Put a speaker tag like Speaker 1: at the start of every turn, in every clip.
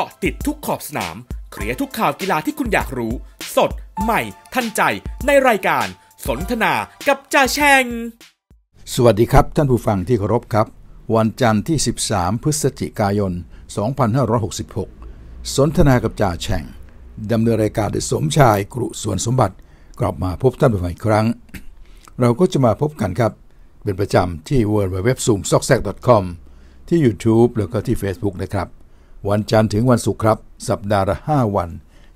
Speaker 1: กาะติดทุกขอบสนาม เคลียร์ทุกข่าวกีฬาที่คุณอยากรู้ สดใหม่ทันใจ ในรายการสนทนากับจ่าแชง สวัสดีครับ ท่านผู้ฟังที่เคารพครับ วันจันทร์ที่ 13 พฤศจิกายน 2566 สนทนากับจ่าแชงดำเนินรายการโดยสมชายกรุส่วนสมบัติ กลับมาพบท่านผู้ฟังอีกครั้ง เราก็จะมาพบกันครับ เป็นประจำที่ w w w z o o m s o c k s ซ c c o m ที่ YouTube แล้วก็ที่ Facebook นะครับวันจันทร์ถึงวันศุกร์ครับ สัปดาห์ละ5วัน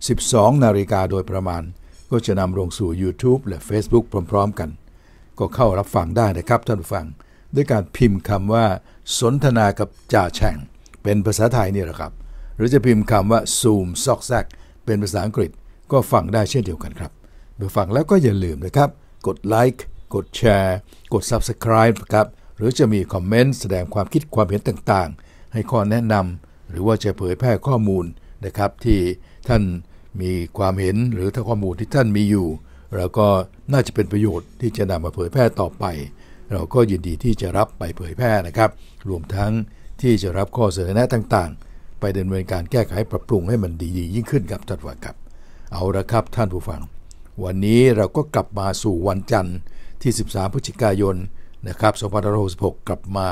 Speaker 1: 12 นาฬิกาโดยประมาณ ก็จะนำลงสู่ YouTube และ Facebook พร้อมๆกัน ก็เข้ารับฟังได้นะครับท่านผู้ฟังด้วยการพิมพ์คำว่า สนทนากับ จ่าแฉ่ง เป็นภาษาไทยนี่แหละครับ หรือจะพิมพ์คำว่าซูมซอกแซก เป็นภาษาอังกฤษก็ฟังได้เช่นเดียวกันครับเมื่อฟังแล้วก็อย่าลืมนะครับ กดไลค์กดแชร์กด Subscribe ครับหรือจะมีคอมเมนต์แสดงความคิดความเห็นต่างๆ ให้ข้อแนะนำหรือว่าจะเผยแพร่ข้อมูลนะครับ ที่ท่านมีความเห็นหรือถ้าข้อมูลที่ท่านมีอยู่เราก็น่าจะเป็นประโยชน์ที่จะนำมาเผยแพร่ต่อไป เราก็ยินดีที่จะรับไปเผยแพร่นะครับ รวมทั้งที่จะรับข้อเสนอแนะต่างๆไปดำเนินการแก้ไขปรับปรุงให้มันดีๆ ยิ่งขึ้นกับทัดว่ากับ เอาละครับท่านผู้ฟัง วันนี้เราก็กลับมาสู่วันจันทร์ที่ 13พฤศจิกายนนะครับ2566กลับมา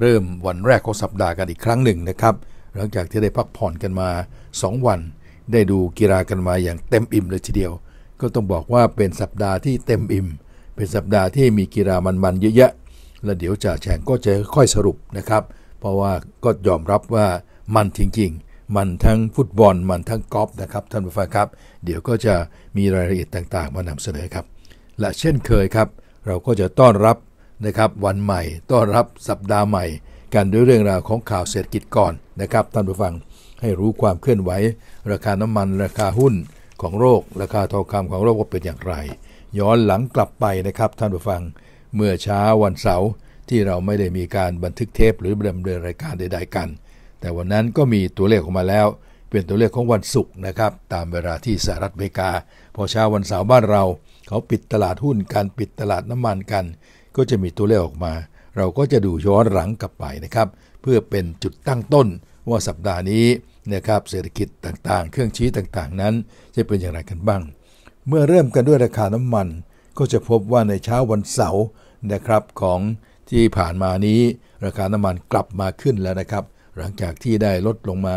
Speaker 1: เริ่มวันแรกของสัปดาห์กันอีกครั้งหนึ่งนะครับหลังจากที่ได้พักผ่อนกันมา 2 วัน ได้ดูกีฬากันมาอย่างเต็มอิ่มเลยทีเดียว ก็ต้องบอกว่าเป็นสัปดาห์ที่เต็มอิ่มเป็นสัปดาห์ที่มีกีฬามันๆเยอะแยะ และเดี๋ยวจ่าแฉงก็จะค่อยสรุปนะครับเพราะว่าก็ยอมรับว่ามันจริงๆ มันทั้งฟุตบอลมันทั้งกอล์ฟนะครับท่านผู้ฟังครับ เดี๋ยวก็จะมีรายละเอียดต่างๆ มานำเสนอครับ และเช่นเคยครับ เราก็จะต้อนรับนะครับวันใหม่ต้อนรับสัปดาห์ใหม่กันด้วยเรื่องราวของข่าวเศรษฐกิจก่อนนะครับท่านผู้ฟังให้รู้ความเคลื่อนไหวราคาน้ำมันราคาหุ้น ของโรคราคาทองคำของโลกว่าเป็นอย่างไร ย้อนหลังกลับไปนะครับท่านผู้ฟัง เมื่อเช้าวันเสาร์ที่เราไม่ได้มีการบันทึกเทปหรือดำเนินรายการใดๆ กัน แต่วันนั้นก็มีตัวเลขออกมาแล้วเป็นตัวเลขของวันศุกร์นะครับ ตามเวลาที่สหรัฐอเมริกา พอเช้าวันเสาร์บ้านเราเขาปิดตลาดหุ้นการปิดตลาดน้ำมันกัน ก็จะมีตัวเลขออกมาเราก็จะดูย้อนหลังกลับไปนะครับเพื่อเป็นจุดตั้งต้นว่าสัปดาห์นี้นะครับเศรษฐกิจต่างๆ เครื่องชี้ต่างๆนั้น จะเป็นอย่างไรกันบ้าง เมื่อเริ่มกันด้วยราคาน้ำมันก็จะพบว่าในเช้าวันเสาร์นะครับของที่ผ่านมานี้ ราคาน้ำมันกลับมาขึ้นแล้วนะครับหลังจากที่ได้ลดลงมา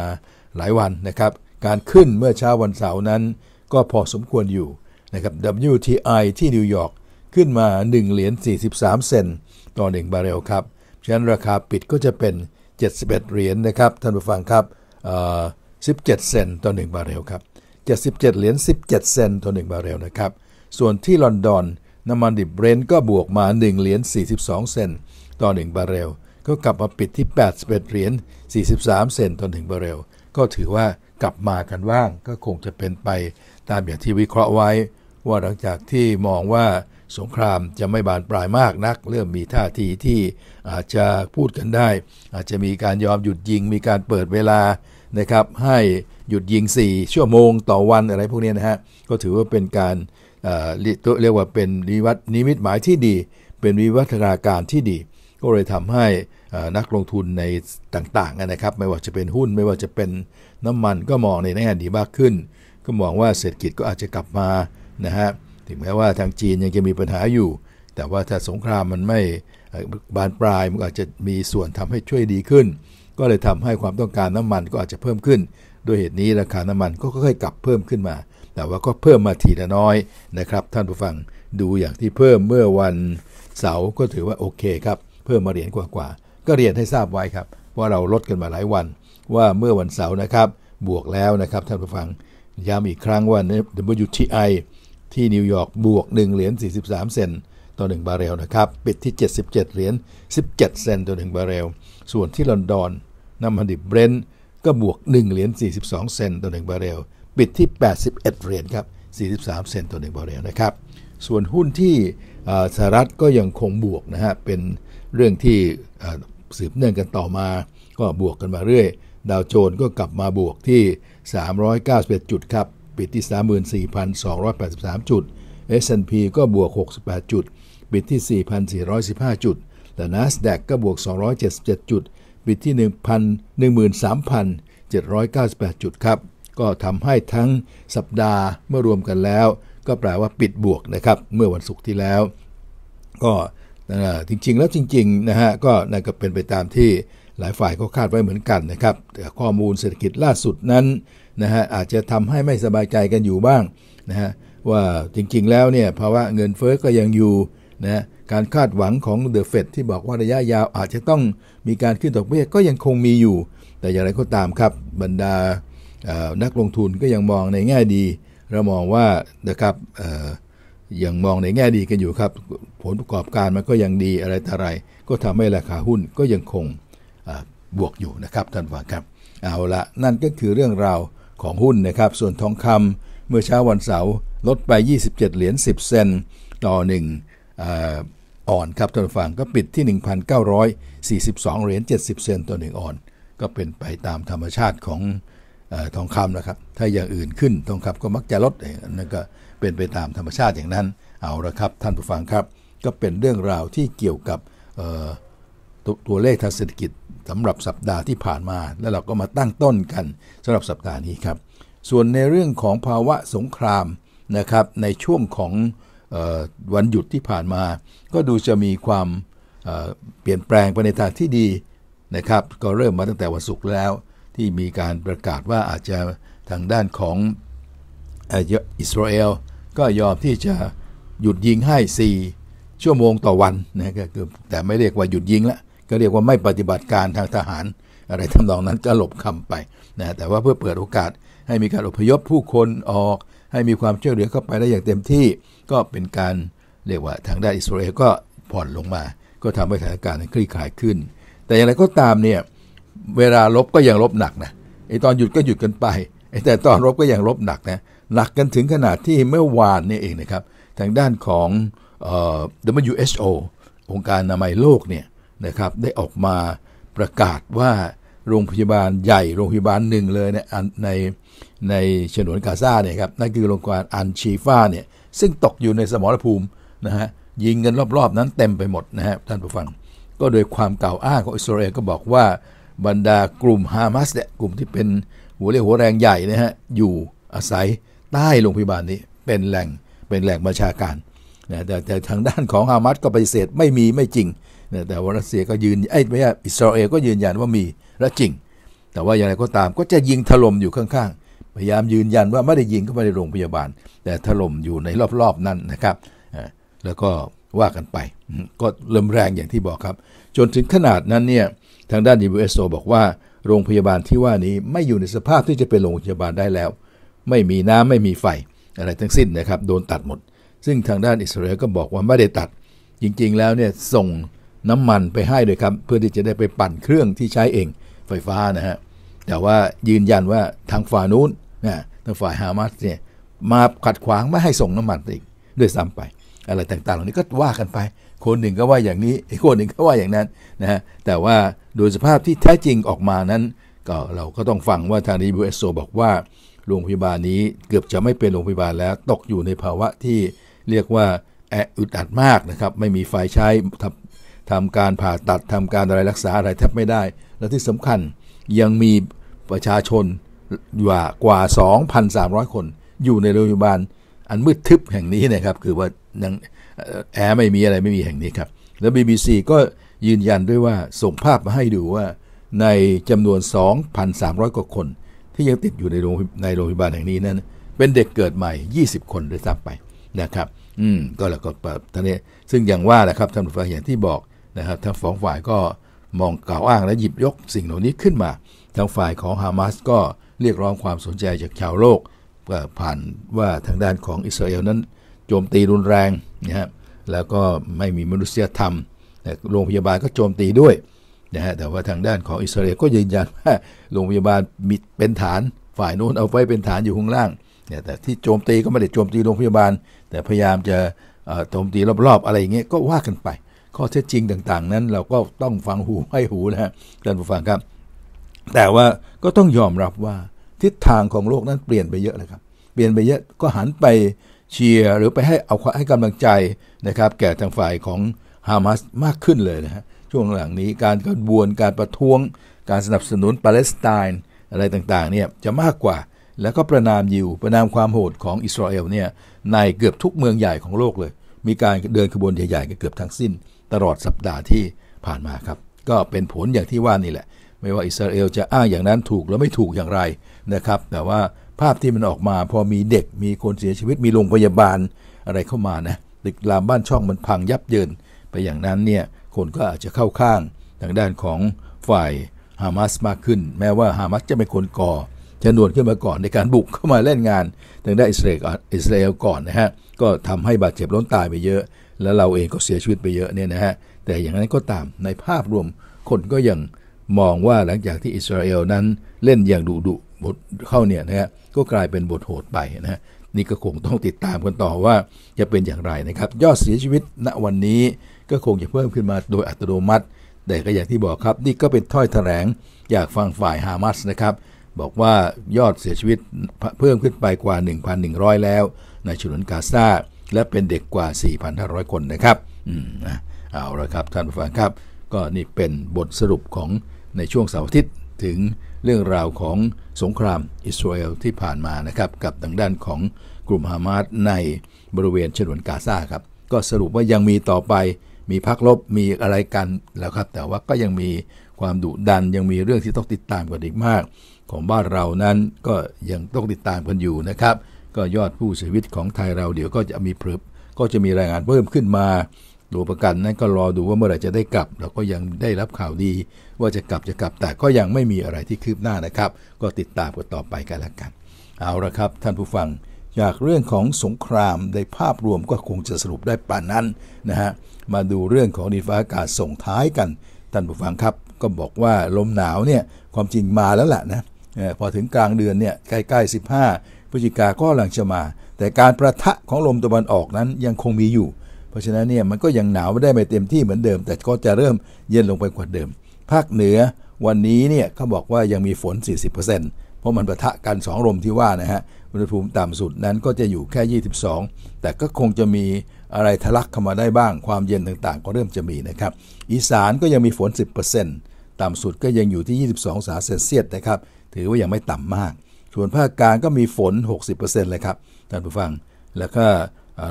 Speaker 1: หลายวันนะครับการขึ้นเมื่อเช้าวันเสาร์นั้น ก็พอสมควรอยู่นะครับ WTI ที่นิวยอร์กขึ้นมา1เหรียญ43 เซนต่อ1บาร์เรลครับฉะนั้นราคาปิดก็จะเป็น 71เหรียญนนะครับท่านผู้ฟังครับ17 เซนต์ต่อ1บาร์เรลครับ77เหรียญ17 เซนต์ต่อ1บาร์เรลนะครับส่วนที่ลอนดอนน้ำมันดิบเบรนท์ก็บวกมา1เหรียญ42 เซนต์ต่อ1บาร์เรลก็กลับมาปิดที่ 81เหรียญ43เซนต์ต่อ1บาร์เรลก็ถือว่ากลับมากันว่างก็คงจะเป็นไปตามอย่างที่วิเคราะห์ไว้ ว่าหลังจากที่มองว่าสงครามจะไม่บานปลายมากนัก เริ่มมีท่าทีที่อาจจะพูดกันได้ อาจจะมีการยอมหยุดยิง มีการเปิดเวลานะครับ ให้หยุดยิง4ชั่วโมงต่อวันอะไรพวกนี้นะฮะ ก็ถือว่าเป็นการเรียกว่าเป็นนิวัตนิมิตหมายที่ดี เป็นวิวัฒนาการที่ดี ก็เลยทำให้นักลงทุนในต่างๆนะครับ ไม่ว่าจะเป็นหุ้น ไม่ว่าจะเป็นน้ำมันก็มองในแง่ดีมากขึ้น ก็มองว่าเศรษฐกิจก็อาจจะกลับมานะฮะถึงแม้ว่าทางจีนยังจะมีปัญหาอยู่ แต่ว่าถ้าสงครามมันไม่บานปลาย มันอาจจะมีส่วนทำให้ช่วยดีขึ้น ก็เลยทำให้ความต้องการน้ำมัน ก็อาจจะเพิ่มขึ้นด้วยเหตุนี้ราคาน้ำมันก็ค่อยๆกลับเพิ่มขึ้นมา แต่ว่าก็เพิ่มมาทีละน้อยนะครับท่านผู้ฟัง ดูอย่างที่เพิ่มเมื่อวันเสาร์ก็ถือว่าโอเคครับ เพิ่มมาเหรียญกว่าๆก็เรียนให้ทราบไว้ครับว่าเราลดกันมาหลายวัน ว่าเมื่อวันเสาร์นะครับ บวกแล้วนะครับ ท่านผู้ฟัง ย้ำอีกครั้งว่าน WTI ที่นิวยอร์กบวก1เหรียญ43เซนต์ต่อ1บาเรลนะครับ ปิดที่ 77 เหรียญ17เซนต์ต่อ1บาเรลส่วนที่ ลอนดอนน้ำมันดิบเบรนท์ก็บวก1เหรียญ42เซนต์ต่อ1บาเรลปิดที่ 81 เหรียญครับ43 เซนต์ต่อ1บาเรลนะครับ ส่วนหุ้นที่สหรัฐก็ยังคงบวกนะฮะเป็นเรื่องที่สืบเนื่องกันต่อมา ก็บวกกันมาเรื่อย ดาวโจนส์ก็กลับมาบวกที่391จุดครับปิดที่ 34,283 จุด S&P ก็บวก 68 จุดปิดที่ 4,415 จุด และ NASDAQ ก็บวก 277 จุดปิดที่13,798 จุดครับก็ทำให้ทั้งสัปดาห์เมื่อรวมกันแล้ว ก็แปลว่าปิดบวกนะครับเมื่อวันศุกร์ที่แล้ว ก็จริงๆแล้วจริงๆนะฮะก็นั่นก็เป็นไปตามที่หลายฝ่ายก็คาดไว้เหมือนกันนะครับแต่ข้อมูลเศรษฐกิจล่าสุดนั้นนะฮะอาจจะทำให้ไม่สบายใจกันอยู่บ้างนะฮะว่าจริง ๆ แล้ว เนี่ยภาวะเงินเฟ้อก็ยังอยู่นะการคาดหวังของเดอะเฟดที่บอกว่าระยะยาวอาจจะต้องมีการขึ้นดอกเบี้ยก็ยังคงมีอยู่ แต่อย่างไรก็ตามครับบรรดานักลงทุนก็ยังมองในแง่ดีเรามองว่านะครับยังมองในแง่ดีกันอยู่ครับ ผลประกอบการมันก็ยังดีอะไรต่ออะไรก็ทำให้ราคาหุ้นก็ยังคงบวกอยู่นะครับท่านผู้ฟังครับเอาละนั่นก็คือเรื่องราวของหุ้นนะครับส่วนทองคำเมื่อเช้าวันเสาร์ลดไป 27 เหรียญ 10 เซนต่อ1อ่อนครับท่านผู้ฟังก็ปิดที่ 1,942 เหรียญ 70 เซนต่อ 1อ่อนก็เป็นไปตามธรรมชาติของอทองคำนะครับ ถ้าอย่างอื่นขึ้นทองคำก็มักจะลดนั่นก็เป็นไปตามธรรมชาติอย่างนั้น เอาละครับท่านผู้ฟังครับ ก็เป็นเรื่องราวที่เกี่ยวกับตัวเลขทางเศรษฐกิจสำหรับสัปดาห์ที่ผ่านมา แล้วเราก็มาตั้งต้นกันสำหรับสัปดาห์นี้ครับส่วนในเรื่องของภาวะสงครามนะครับในช่วงของวันหยุดที่ผ่านมา ก็ดูจะมีความเปลี่ยนแปลงไปในทางที่ดีนะครับก็เริ่มมาตั้งแต่วันศุกร์แล้วที่มีการประกาศว่าอาจจะทางด้านของอิสราเอลก็ยอมที่จะหยุดยิงให้ 4 ชั่วโมงต่อวันนะก็คือแต่ไม่เรียกว่าหยุดยิงละก็เรียกว่าไม่ปฏิบัติการทางทหารอะไรทำนองนั้นก็หลบคำไปนะแต่ว่าเพื่อเปิดโอกาส ให้มีการอพยพผู้คนออก ให้มีความช่วยเหลือเข้าไปได้อย่างเต็มที่ ก็เป็นการ เรียกว่า ทางด้านอิสราเอลก็ผ่อนลงมา ก็ทำให้สถานการณ์คลี่คลายขึ้น แต่อย่างไรก็ตามเนี่ย เวลาลบก็ยังลบหนักนะ ไอตอนหยุดก็หยุดกันไปไอแต่ตอนรบก็ยังลบหนักนะ หนักกันถึงขนาดที่เมื่อวานนี่เองนะครับ ทางด้านของ WHO องค์การอนามัยโลกเนี่ยนะครับได้ออกมาประกาศว่าโรงพยาบาลใหญ่โรงพยาบาลหนึ่งเลย ในในในฉนวนกาซาเนี่ยครับนั่นคือโรงพยาบาลอันชีฟาเนี่ยซึ่งตกอยู่ในสมรภูมินะฮะยิงกันรอบ ๆ นั้นเต็มไปหมดนะฮะท่านผู้ฟังก็โดยความเก่าอ้างของอิสราเอลก็บอกว่าบรรดากลุ่มฮามาสเนี่ยกลุ่มที่เป็นหัวเรียวหัวแรงใหญ่นะฮะอยู่อาศัยใต้โรงพยาบาลนี้เป็นแหล่งเป็นแหล่งประชาการนะแต่แต่ทางด้านของฮามาสก็ปฏิเสธไม่มีไม่จริงแต่ว่ารัสเซียก็ยืนไอ้ไม่ใช่อิสราเอลก็ยืนยันว่ามีและจริง แต่ว่าอย่างไรก็ตามก็จะยิงถล่มอยู่ข้างๆ พยายามยืนยันว่าไม่ได้ยิงก็ไม่ได้โรงพยาบาล แต่ถล่มอยู่ในรอบๆนั้นนะครับแล้วก็ว่ากันไป ก็เริ่มแรงอย่างที่บอกครับ จนถึงขนาดนั้นเนี่ย ทางด้าน WSO บอกว่า โรงพยาบาลที่ว่านี้ไม่อยู่ในสภาพที่จะเป็นโรงพยาบาลได้แล้ว ไม่มีน้ำไม่มีไฟอะไรทั้งสิ้นนะครับโดนตัดหมด ซึ่งทางด้านอิสราเอลก็บอกว่าไม่ได้ตัด จริงๆแล้วเนี่ยส่งน้ำมันไปให้ด้วยครับ เพื่อที่จะได้ไปปั่นเครื่องที่ใช้เองไฟฟ้านะฮะแต่ว่ายืนยันว่าทางฝ่ายนู้นนะทางฝ่ายฮามาสเนี่ยมาขัดขวางไม่ให้ส่งน้ำมันอีกด้วยซ้ำไป อะไรต่างๆ เหล่านี้ก็ว่ากันไป คนหนึ่งก็ว่าอย่างนี้อีกคนหนึ่งก็ว่าอย่างนั้นนะฮะแต่ว่าโดยสภาพที่แท้จริงออกมานั้นก็เราก็ต้องฟังว่าทางีบเสโซบอกว่าโรงพยาบาลนี้เกือบจะไม่เป็นโรงพยาบาลแล้วตกอยู่ในภาวะที่เรียกว่าแออึดอัดมากนะครับไม่มีไฟใช้ททำการผ่าตัดทำการอะไรรักษาอะไรแทบไม่ได้ และที่สำคัญยังมีประชาชนอยู่กว่า 2,300 คน อยู่ในโรงพยาบาลอันมืดทึบแห่งนี้นะครับ คือว่ายังแอะไม่มีอะไรไม่มีแห่งนี้ครับแล้ว BBC ก็ยืนยันด้วยว่า ส่งภาพมาให้ดูว่าในจำนวน 2,300กว่าคน ที่ยังติดอยู่ในโรงในโรงพยาบาลแห่งนี้นั้น เป็นเด็กเกิดใหม่ 20 คนด้วยซ้ำไปนะครับ อืมก็แล้วก็แบบท่านนี้ ซึ่งอย่างว่าแหละครับท่านผู้ฟังอย่างที่บอกนะครับทั้งสองฝ่ายก็มองกล่าวอ้างและหยิบยกสิ่งเหล่านี้ขึ้นมาทางฝ่ายของฮามาสก็เรียกร้องความสนใจจากชาวโลกผ่านว่าทางด้านของอิสราเอลนั้น โจมตีรุนแรงนะครับแล้วก็ไม่มีมนุษยธรรมโรงพยาบาลก็โจมตีด้วยนะฮะแต่ว่าทางด้านของอิสราเอลก็ยืนยันว่าโรงพยาบาลมีเป็นฐานฝ่ายโน้นเอาไว้เป็นฐานอยู่ข้างล่างเนี่ยแต่ที่โจมตีก็ไม่ได้โจมตีโรงพยาบาล แต่พยายามจะโจมตีรอบๆ อะไรอย่างเงี้ยก็ว่ากันไปข้อเท็จจริงต่าง ๆนั้น เราก็ต้องฟังหูให้หูนะฮะท่านผู้ฟังครับ แต่ว่าก็ต้องยอมรับว่าทิศทางของโลกนั้นเปลี่ยนไปเยอะเลยครับเปลี่ยนไปเยอะก็หันไปเชียร์หรือไปให้เอาให้กำลังใจนะครับแก่ทางฝ่ายของฮามาสมากขึ้นเลยนะฮะช่วงหลังนี้การกบวนการประท้วงการสนับสนุนปาเลสไตน์อะไรต่างๆเนี่ยจะมากกว่าแล้วก็ประนามยิวประนามความโหดของอิสราเอลเนี่ยในเกือบทุกเมืองใหญ่ของโลกเลย มีการเดินขบวนใหญ่ๆเกือบทั้งสิ้นตลอดสัปดาห์ที่ผ่านมาครับ ก็เป็นผลอย่างที่ว่านี่แหละ ไม่ว่าอิสราเอลจะอ้างอย่างนั้นถูกหรือไม่ถูกอย่างไรนะครับ แต่ว่าภาพที่มันออกมาพอมีเด็กมีคนเสียชีวิตมีโรงพยาบาลอะไรเข้ามานะตึกรามบ้านช่องมันพังยับเยินไปอย่างนั้นเนี่ยคนก็อาจจะเข้าข้างทางด้านของฝ่ายฮามาสมากขึ้น แม้ว่าฮามาสจะเป็นคนก่อชนวนขึ้นมาก่อนในการบุกเข้ามาเล่นงานทางด้านอิสราเอลก่อนนะฮะก็ทำให้บาดเจ็บล้นตายไปเยอะแล้วเราเองก็เสียชีวิตไปเยอะเนี่ยนะฮะ แต่อย่างนั้นก็ตาม ในภาพรวม คนก็ยังมองว่าหลังจากที่อิสราเอลนั้นเล่นอย่างดุดุบทเข้าเนี่ยนะฮะ ก็กลายเป็นบทโหดไปนะฮะนี่ก็คงต้องติดตามกันต่อว่าจะเป็นอย่างไรนะครับ ยอดเสียชีวิตณวันนี้ก็คงจะเพิ่มขึ้นมาโดยอัตโนมัติ แต่ก็อย่างที่บอกครับ นี่ก็เป็นถ้อยแถลงจากฝั่งฝ่ายฮามาสนะครับ บอกว่ายอดเสียชีวิตเพิ่มขึ้นไปกว่า 1,100 แล้วในฉนวนกาซาและเป็นเด็กกว่า 4,500 คนนะครับ อืมนะเอาละครับ ท่านผู้ฟังครับ ก็นี่เป็นบทสรุปของในช่วงเสาร์อาทิตย์ถึงเรื่องราวของสงครามอิสราเอลที่ผ่านมานะครับ กับทางด้านของกลุ่มฮามาสในบริเวณฉนวนกาซาครับ ก็สรุปว่ายังมีต่อไปมีพักลบ มีอะไรกันแล้วครับ แต่ว่าก็ยังมีความดุดันยังมีเรื่องที่ต้องติดตามกันอีกมาก ของบ้านเรานั้นก็ยังต้องติดตามกันอยู่นะครับก็ยอดผู้เสียชีวิตของไทยเราเดี๋ยวก็จะมีเพิ่มก็จะมีรายงาน เพิ่มขึ้นมาตัวประกันนั้นก็รอดูว่าเมื่อไหร่จะได้กลับเราก็ยังได้รับข่าวดี ว่าจะกลับจะกลับ แต่ก็ยังไม่มีอะไรที่คืบหน้านะครับ ก็ติดตามกันต่อไปกันละกันเอาละครับท่านผู้ฟังจากเรื่องของสงครามในภาพรวมก็คงจะสรุปได้ป่านนั้นนะฮะมาดูเรื่องของดินฟ้าอากาศส่งท้ายกันท่านผู้ฟังครับ ก็บอกว่าลมหนาวเนี่ยความจริงมาแล้วแหละนะพอถึงกลางเดือนเนี่ยใกล้ๆ15พฤศจิกาก็กำลังจะมา แต่การประทะของลมตะวันออกนั้นยังคงมีอยู่ เพราะฉะนั้นเนี่ยมันก็ยังหนาวไม่ได้ไปเต็มที่เหมือนเดิม แต่ก็จะเริ่มเย็นลงไปกว่าเดิม ภาคเหนือวันนี้เนี่ยเขาบอกว่ายังมีฝน40%เพราะมันประทะกัน2ลมที่ว่านะฮะ อุณหภูมิต่ำสุดนั้นก็จะอยู่แค่ 22 แต่ก็คงจะมีอะไรทะลักเข้ามาได้บ้าง ความเย็นต่างๆ ก็เริ่มจะมีนะครับ อีสานก็ยังมีฝน 10%ต่ำสุดก็ยังอยู่ที่22องศาเซลเซียสนะครับ ถือว่ายังไม่ต่ำมากส่วนภาคกลางก็มีฝน 60%เลยครับ ท่านผู้ฟัง แล้วก็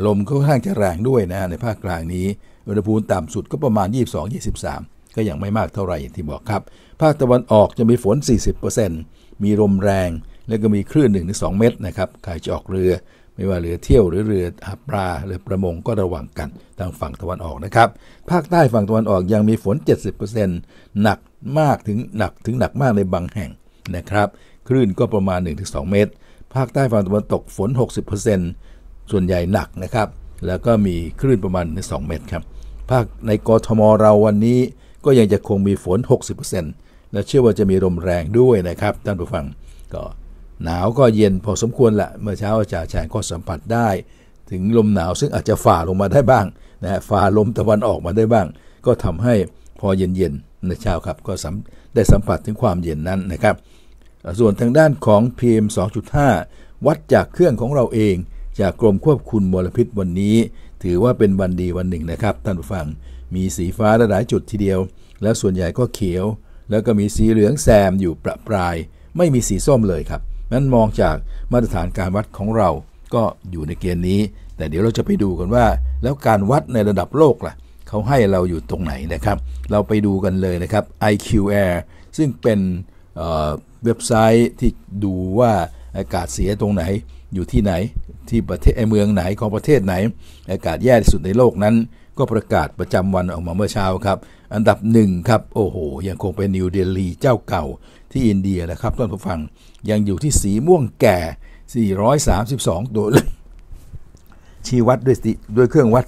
Speaker 1: ลมก็ค่อนข้างจะแรงด้วยนะ ในภาคกลางนี้ อุณหภูมิต่ำสุดก็ประมาณ 22-23 ก็ยังไม่มากเท่าไหร่อย่างที่บอกครับ ภาคตะวันออกจะมีฝน 40%มีลมแรง และก็มีคลื่น 1-2 เมตรนะครับ ใครจะออกเรือ ไม่ว่าเรือเที่ยวหรือเรือหาปลา หรือประมงก็ระวังกันทางฝั่งตะวันออกนะครับ ภาคใต้ฝั่งตะวันออกยังมีฝน 70%หนักมากถึงหนักถึงหนักมากในบางแห่งนะครับคลื่นก็ประมาณ 1-2 เมตร ภาคใต้ฝั่งตะวันตกฝน 60%ส่วนใหญ่หนักนะครับ แล้วก็มีคลื่นประมาณ1-2เมตรครับ ภาคในกรทมเราวันนี้ก็ยังจะคงมีฝน 60%และเชื่อว่าจะมีลมแรงด้วยนะครับท่านผู้ฟัง ก็หนาวก็เย็นพอสมควรละ เมื่อเช้าอาจารย์แฉงก็สัมผัสได้ ถึงลมหนาวซึ่งอาจจะฝ่าลงมาได้บ้างนะฮะฝ่าลมตะวันออกมาได้บ้าง ก็ทำให้พอเย็นๆในเช้าครับก็ได้สัมผัสถึงความเย็นนั้นนะครับส่วนทางด้านของ PM 2.5 วัดจากเครื่องของเราเองจากกรมควบคุมมลพิษวันนี้ ถือว่าเป็นวันดีวันหนึ่งนะครับท่านผู้ฟังมีสีฟ้าหลายจุดทีเดียว แล้วส่วนใหญ่ก็เขียว แล้วก็มีสีเหลืองแซมอยู่ประปราย ไม่มีสีส้มเลยครับนั้นมองจากมาตรฐานการวัดของเราก็อยู่ในเกณฑ์นี้ แต่เดี๋ยวเราจะไปดูกันว่า แล้วการวัดในระดับโลกล่ะเขาให้เราอยู่ตรงไหนนะครับ เราไปดูกันเลยนะครับ IQR a i ซึ่งเป็นเว็บไซต์ที่ดูว่าอากาศเสียตรงไหนอยู่ที่ไหนที่ประเทศเมืองไหนของประเทศไหน อากาศแย่ที่สุดในโลกนั้น ก็ประกาศประจำวันออกมาเมื่อเช้าครับ อันดับหนึ่งครับ โอ้โห ยังคงเป็นนิวเดลีเจ้าเก่าที่อินเดียนะครับท่านผู้ฟังยังอยู่ที่สีม่วงแก่ 432 ตัวชี้วัดด้วยด้วยเครื่องวัด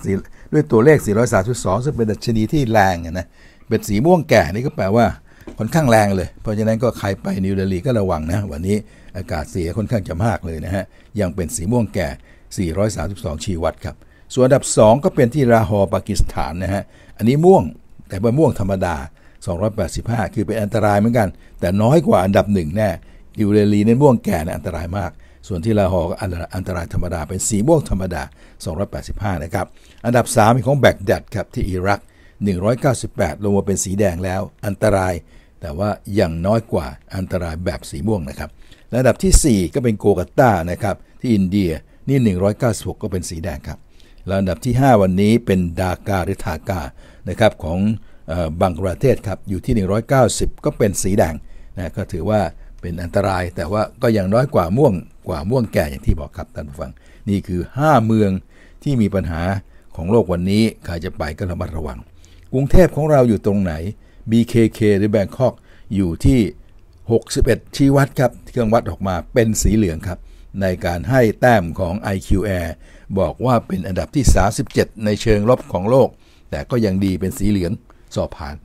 Speaker 1: ด้วยตัวเลข432ซึ่งเป็นดัชนีที่แรงนะเป็นสีม่วงแก่นี่ก็แปลว่าค่อนข้างแรงเลย เพราะฉะนั้นก็ใครไปนิวเดลีก็ระวังนะวันนี้อากาศเสียค่อนข้างจะมากเลยนะฮะยังเป็นสีม่วงแก่ 432 ชีวัตครับส่วนอันดับ 2 ก็เป็นที่ราฮอปากีสถานนะฮะอันนี้ม่วงแต่เป็นม่วงธรรมดา 285 คือเป็นอันตรายเหมือนกัน แต่น้อยกว่าอันดับหนึ่งแน่นิวเดลีในม่วงแก่นะอันตรายมากส่วนที่ลาหอก็อันตรายธรรมดาเป็นสีม่วงธรรมดา 285 นะครับอันดับ3ของแบกแดดครับที่อิรัก 198 ลงมาเป็นสีแดงแล้ว อันตรายแต่ว่าอย่างน้อยกว่าอันตรายแบบสีม่วงนะครับ ระดับที่ 4 ก็เป็นโกกาตานะครับที่อินเดียนี่ 196ก็เป็นสีแดงครับระดับที่ 5 วันนี้เป็นดากาหรือทากานะครับของบังกลาเทศครับ อยู่ที่ 190 ก็เป็นสีแดงนะก็ถือว่าเป็นอันตราย แต่ว่าก็ยังน้อยกว่าม่วงกว่าม่วงแก่อย่างที่บอกครับท่านผู้ฟัง นี่คือ 5 เมืองที่มีปัญหาของโลกวันนี้ใครจะไปก็ระมัดระวัง กรุงเทพของเราอยู่ตรงไหน BKK หรือแบงคอกอยู่ที่ 61ชี้วัดครับ เครื่องวัดออกมาเป็นสีเหลืองครับ ในการให้แต้มของ IQ Air บอกว่าเป็นอันดับที่ 37 ในเชิงลบของโลก แต่ก็ยังดีเป็นสีเหลืองสอบผ่าน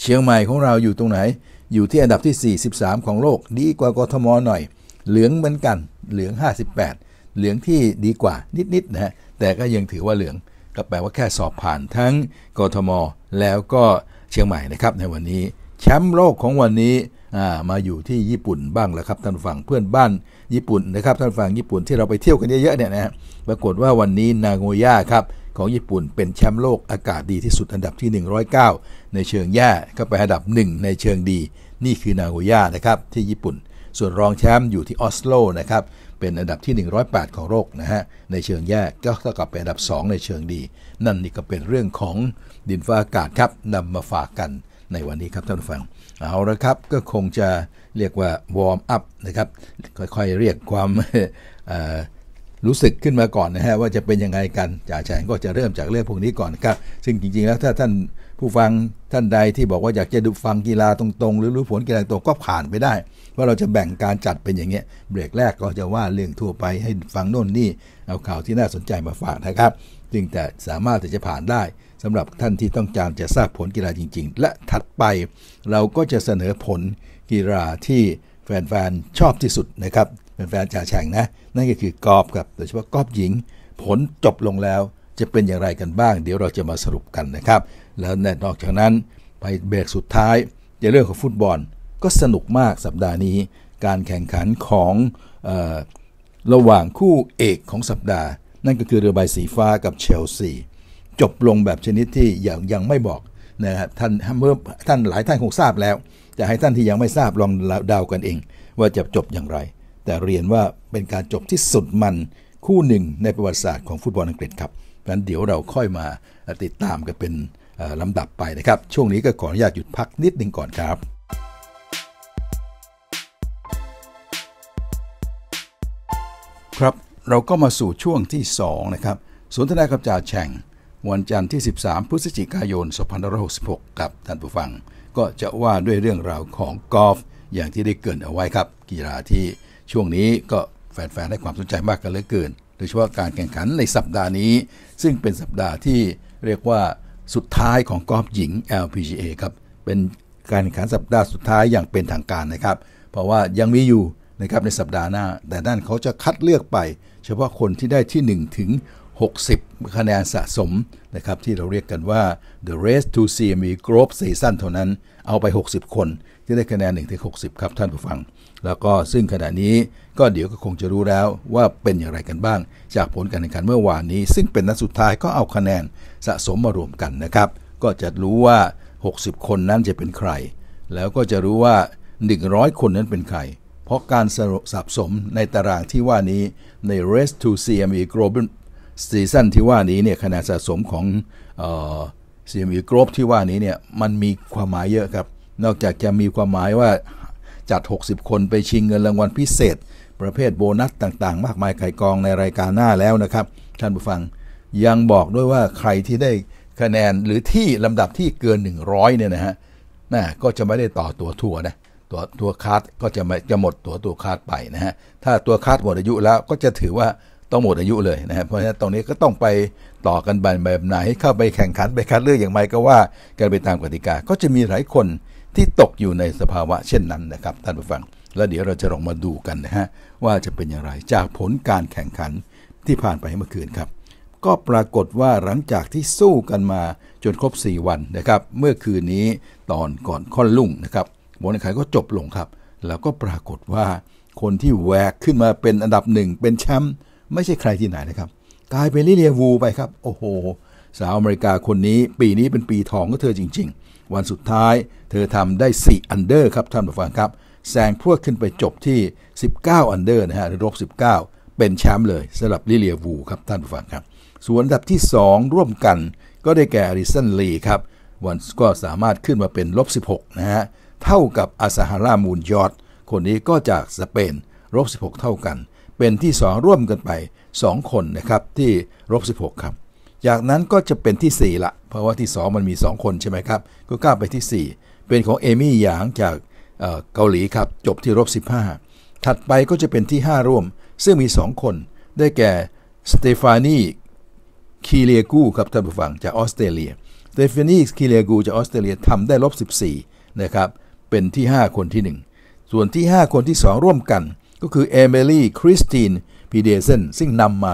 Speaker 1: เชียงใหม่ของเราอยู่ตรงไหน อยู่ที่อันดับที่ 43 ของโลก ดีกว่ากทม หน่อย เหลืองเหมือนกันเหลือง 58 เหลืองที่ดีกว่านิดๆนะฮะแต่ก็ยังถือว่าเหลือง ก็แปลว่าแค่สอบผ่านทั้งกทม แล้วก็เชียงใหม่นะครับในวันนี้แชมป์โลกของวันนี้มาอยู่ที่ญี่ปุ่นบ้างแล้วครับท่านฝั่งเพื่อนบ้านญี่ปุ่นนะครับท่านฝั่งญี่ปุ่นที่เราไปเที่ยวกันเยอะๆเนี่ยนะปรากฏว่าวันนี้นางโงย่าครับของญี่ปุ่น เป็นแชมป์โลกอากาศดีที่สุดอันดับที่ 109 ในเชิงแย่ก็ไปอันดับ 1 ในเชิงดีนี่คือนาโงย่านะครับที่ญี่ปุ่น ส่วนรองแชมป์อยู่ที่ออสโลนะครับเป็นอันดับที่ 108 ของโลกนะฮะในเชิงแย่ก็เท่ากับเป็นอันดับ 2 ในเชิงดี นั่นนี่ก็เป็นเรื่องของดินฟ้าอากาศครับนำมาฝากกันในวันนี้ครับท่านผู้ฟัง เอาละครับก็คงจะเรียกว่าวอร์มอัพนะครับค่อยๆเรียกความรู้สึกขึ้นมาก่อนนะฮะว่าจะเป็นยังไงกัน จ่าแฉงก็จะเริ่มจากเรื่องพวกนี้ก่อนครับซึ่งจริงๆแล้วถ้าท่านผู้ฟังท่านใดที่บอกว่าอยากจะดูฟังกีฬาตรงๆ หรือรู้ผลกีฬาตรงก็ผ่านไปได้ ว่าเราจะแบ่งการจัดเป็นอย่างเงี้ย เบรกแรกก็จะว่าเรื่องทั่วไปให้ฟังโน่นนี่เอาข่าวที่น่าสนใจมาฝากนะครับจึงแต่สามารถที่จะผ่านได้สำหรับท่านที่ต้องการจะทราบผลกีฬาจริงๆ และถัดไปเราก็จะเสนอผลกีฬาที่แฟนๆชอบที่สุดนะครับแฟนๆจ่าแข่งนะ นั่นก็คือกอล์ฟครับโดยเฉพาะกอล์ฟหญิง ผลจบลงแล้วจะเป็นอย่างไรกันบ้าง เดี๋ยวเราจะมาสรุปกันนะครับ แล้วแน่นอกจากนั้นไปเบรกสุดท้ายจะเรื่องของฟุตบอล ก็สนุกมากสัปดาห์นี้ การแข่งขันของออระหว่างคู่เอกของสัปดาห์ นั่นก็คือเรือใบสีฟ้ากับเชลซีจบลงแบบชนิดที่ยังยังไม่บอกนะครับท่านเมื่อท่านหลายท่านคงทราบแล้ว จะให้ท่านที่ยังไม่ทราบลองเดากันเองว่าจะจบอย่างไร แต่เรียนว่าเป็นการจบที่สุดมันคู่หนึ่งในประวัติศาสตร์ของฟุตบอลอังกฤษครับงั้นเดี๋ยวเราค่อยมาติดตามกันเป็นลำดับไปนะครับ ช่วงนี้ก็ขออนุญาตหยุดพักนิดนึงก่อนครับ ครับเราก็มาสู่ช่วงที่2นะครับสนทนากับจ่าแฉ่งวันจันทร์ที่ 13 พฤศจิกายน 2566ครับท่านผู้ฟัง ก็จะว่าด้วยเรื่องราวของกอล์ฟอย่างที่ได้เกินเอาไว้ครับ กีฬาที่ช่วงนี้ก็แฟนๆ ให้ความสนใจมากกันเหลือเกินโดยเฉพาะการแข่งขันในสัปดาห์นี้ ซึ่งเป็นสัปดาห์ที่เรียกว่าสุดท้ายของกอล์ฟหญิง LPGA ครับ เป็นการแข่งขันสัปดาห์สุดท้ายอย่างเป็นทางการนะครับ เพราะว่ายังมีอยู่นะครับในสัปดาห์หน้า แต่นั่นเขาจะคัดเลือกไป เฉพาะคนที่ได้ที่ 1 ถึง60คะแนนสะสมนะครับที่เราเรียกกันว่า the race to CME Group Season เท่านั้นเอาไป 60 คน ที่ได้คะแนน1ถึง60 ครับท่านผู้ฟัง แล้วก็ซึ่งขณะนี้ก็เดี๋ยวก็คงจะรู้แล้วว่าเป็นอย่างไรกันบ้าง จากผลการแข่งขันเมื่อวานนี้ ซึ่งเป็นนัดสุดท้ายก็เอาคะแนนสะสมมารวมกันนะครับ ก็จะรู้ว่า 60 คนนั้นจะเป็นใคร แล้วก็จะรู้ว่า 100 คนนั้นเป็นใครเพราะการสะสมในตารางที่ว่านี้ใน Race to CME Global ซีซั่นที่ว่านี้เนี่ยคะแนนสะสมของเอ่อ c m อ g r ที่ว่านี้เนี่ยมันมีความหมายเยอะครับ นอกจากจะมีความหมายว่า จัด 60 คนไปชิงเงินรางวัลพิเศษ ประเภทโบนัสต่างๆ มากมายไข่กองในรายการหน้าแล้วนะครับ ท่านผู้ฟังยังบอกด้วยว่าใครที่ได้คะแนนหรือที่ลำดับที่เกิน 100เนี่ยนะฮะน่าก็จะไม่ได้ต่อตัวทัวนะ ตัวตัวคัดก็จะไม่จะหมดตัวตัวคัดไปนะฮะถ้าตัวคัดหมดอายุแล้วก็จะถือว่าต้องหมดอายุเลยนะครับเพราะฉะนั้นตรงนี้ก็ต้องไปต่อกันบันแบบไหนเข้าไปแข่งขันไปคัดเลือกอย่างไรก็ว่ากันไปตามกติกา ก็จะมีหลายคนที่ตกอยู่ในสภาวะเช่นนั้นนะครับท่านผู้ฟัง แล้วเดี๋ยวเราจะลองมาดูกันนะฮะว่าจะเป็นอย่างไรจากผลการแข่งขันที่ผ่านไปเมื่อคืนครับ ก็ปรากฏว่าหลังจากที่สู้กันมาจนครบ 4 วันนะครับ เมื่อคืนนี้ตอนก่อนค่อนลุ่งนะครับผลแข่งขันก็จบลงครับ แล้วก็ปรากฏว่า คนที่แหวกขึ้นมาเป็นอันดับหนึ่งเป็นแชมป์ไม่ใช่ใครที่ไหนนะครับ กลายเป็นลิเลียวูไปครับ โอ้โห สาวอเมริกาคนนี้ปีนี้เป็นปีทองของเธอจริง ๆ วันสุดท้ายเธอทำได้ 4 อันเดอร์ครับท่านผู้ฟังครับ แซงพวดขึ้นไปจบที่ 19 อันเดอร์นะฮะรบ19 เป็นแชมป์เลยสำหรับลิเลียวูครับท่านผู้ฟังครับ ส่วนอันดับที่ 2 ร่วมกัน ก็ได้แก่อาริสันลีครับ วันก็สามารถขึ้นมาเป็นลบ 16 นะฮะ เท่ากับอาซาฮารามูนยอดคนนี้ก็จากสเปน ลบ 16 เท่ากันเป็นที่ 2 ร่วมกันไป 2 คนนะครับที่ลบ16ครับจากนั้นก็จะเป็นที่4ละเพราะว่าที่ 2 มันมี 2 คนใช่ไหมครับก็ก้าไปที่4 เป็นของเอมี่หยางจากเกาหลีครับจบที่ลบ15 ถัดไปก็จะเป็นที่ 5 ร่วม ซึ่งมี2คนได้แก่สเตฟานีคีเลียกูครับท่านผู้ฟังจากออสเตรเลียสเตฟานีคีเลียกูจากออสเตรเลียทำได้ลบ14นะครับเป็นที่ 5 คนที่ 1 ส่วนที่ 5 คนที่ 2 ร่วมกันก็คือเอเมลี่คริสตินพีเดเซนซึ่งนำมา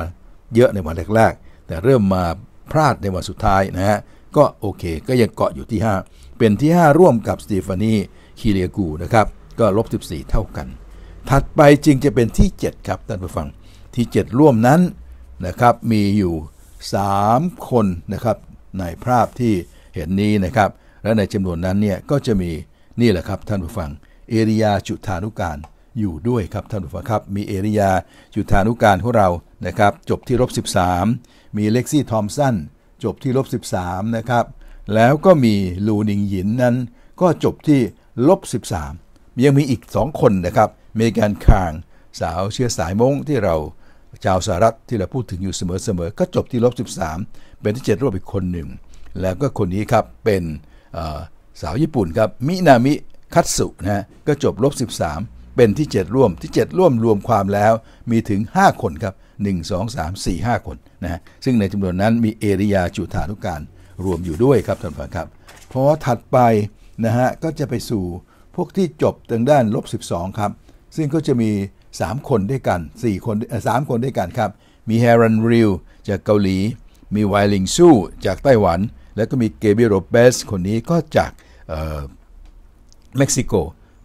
Speaker 1: เยอะในวันแรกๆ แต่เริ่มมาพลาดในวันสุดท้ายนะฮะ ก็โอเคก็ยังเกาะอยู่ที่ 5 เป็นที่ 5 ร่วมกับสตีฟานีคีเรียกูนะครับ ก็ลบ 14 เท่ากัน ถัดไปจึงจะเป็นที่ 7 ครับท่านผู้ฟังที่ 7 ร่วมนั้นนะครับ มีอยู่ 3 คนนะครับ ในภาพที่เห็นนี้นะครับ และในจำนวนนั้นเนี่ย ก็จะมีนี่แหละครับท่านผู้ฟัง เอริยาจุธานุการอยู่ด้วยครับ ท่านผู้ฟังครับ มีเอริยา จุธานุการของเรา นะครับ จบที่ลบ 13 มีเล็กซี่ ทอมสัน จบที่ลบ 13นะครับ แล้วก็มีลูนิงหยินนั้น ก็จบที่ลบ13 ยังมีอีก 2 คนนะครับเมแกนคาง สาวเชื้อสายมงที่เราชาวสหรัฐที่เราพูดถึงอยู่เสมอๆ ก็จบที่ลบ 13 เป็นที่ 7รวบอีกคนหนึ่ง แล้วก็คนนี้ครับ เป็นสาวญี่ปุ่นครับ มินามิ คัตสุนะฮะก็จบลบ 13เป็นที่ 7 ร่วมที่ 7 ร่วมรวมความแล้วมีถึง 5 คนครับ 1 2 3 4 5 คนนะฮะซึ่งในจำนวนนั้นมีเอริยาจุธานุการรวมอยู่ด้วยครับท่านผู้ชมครับพอถัดไปนะฮะก็จะไปสู่พวกที่จบทางด้านลบ12ครับ ซึ่งก็จะมี 3 คนด้วยกัน4คนสามคนด้วยกันครับมีแฮรันริวจากเกาหลี มีไวลิงซู่จากไต้หวัน และก็มีเกเบโรเปสคนนี้ก็จากเม็กซิโก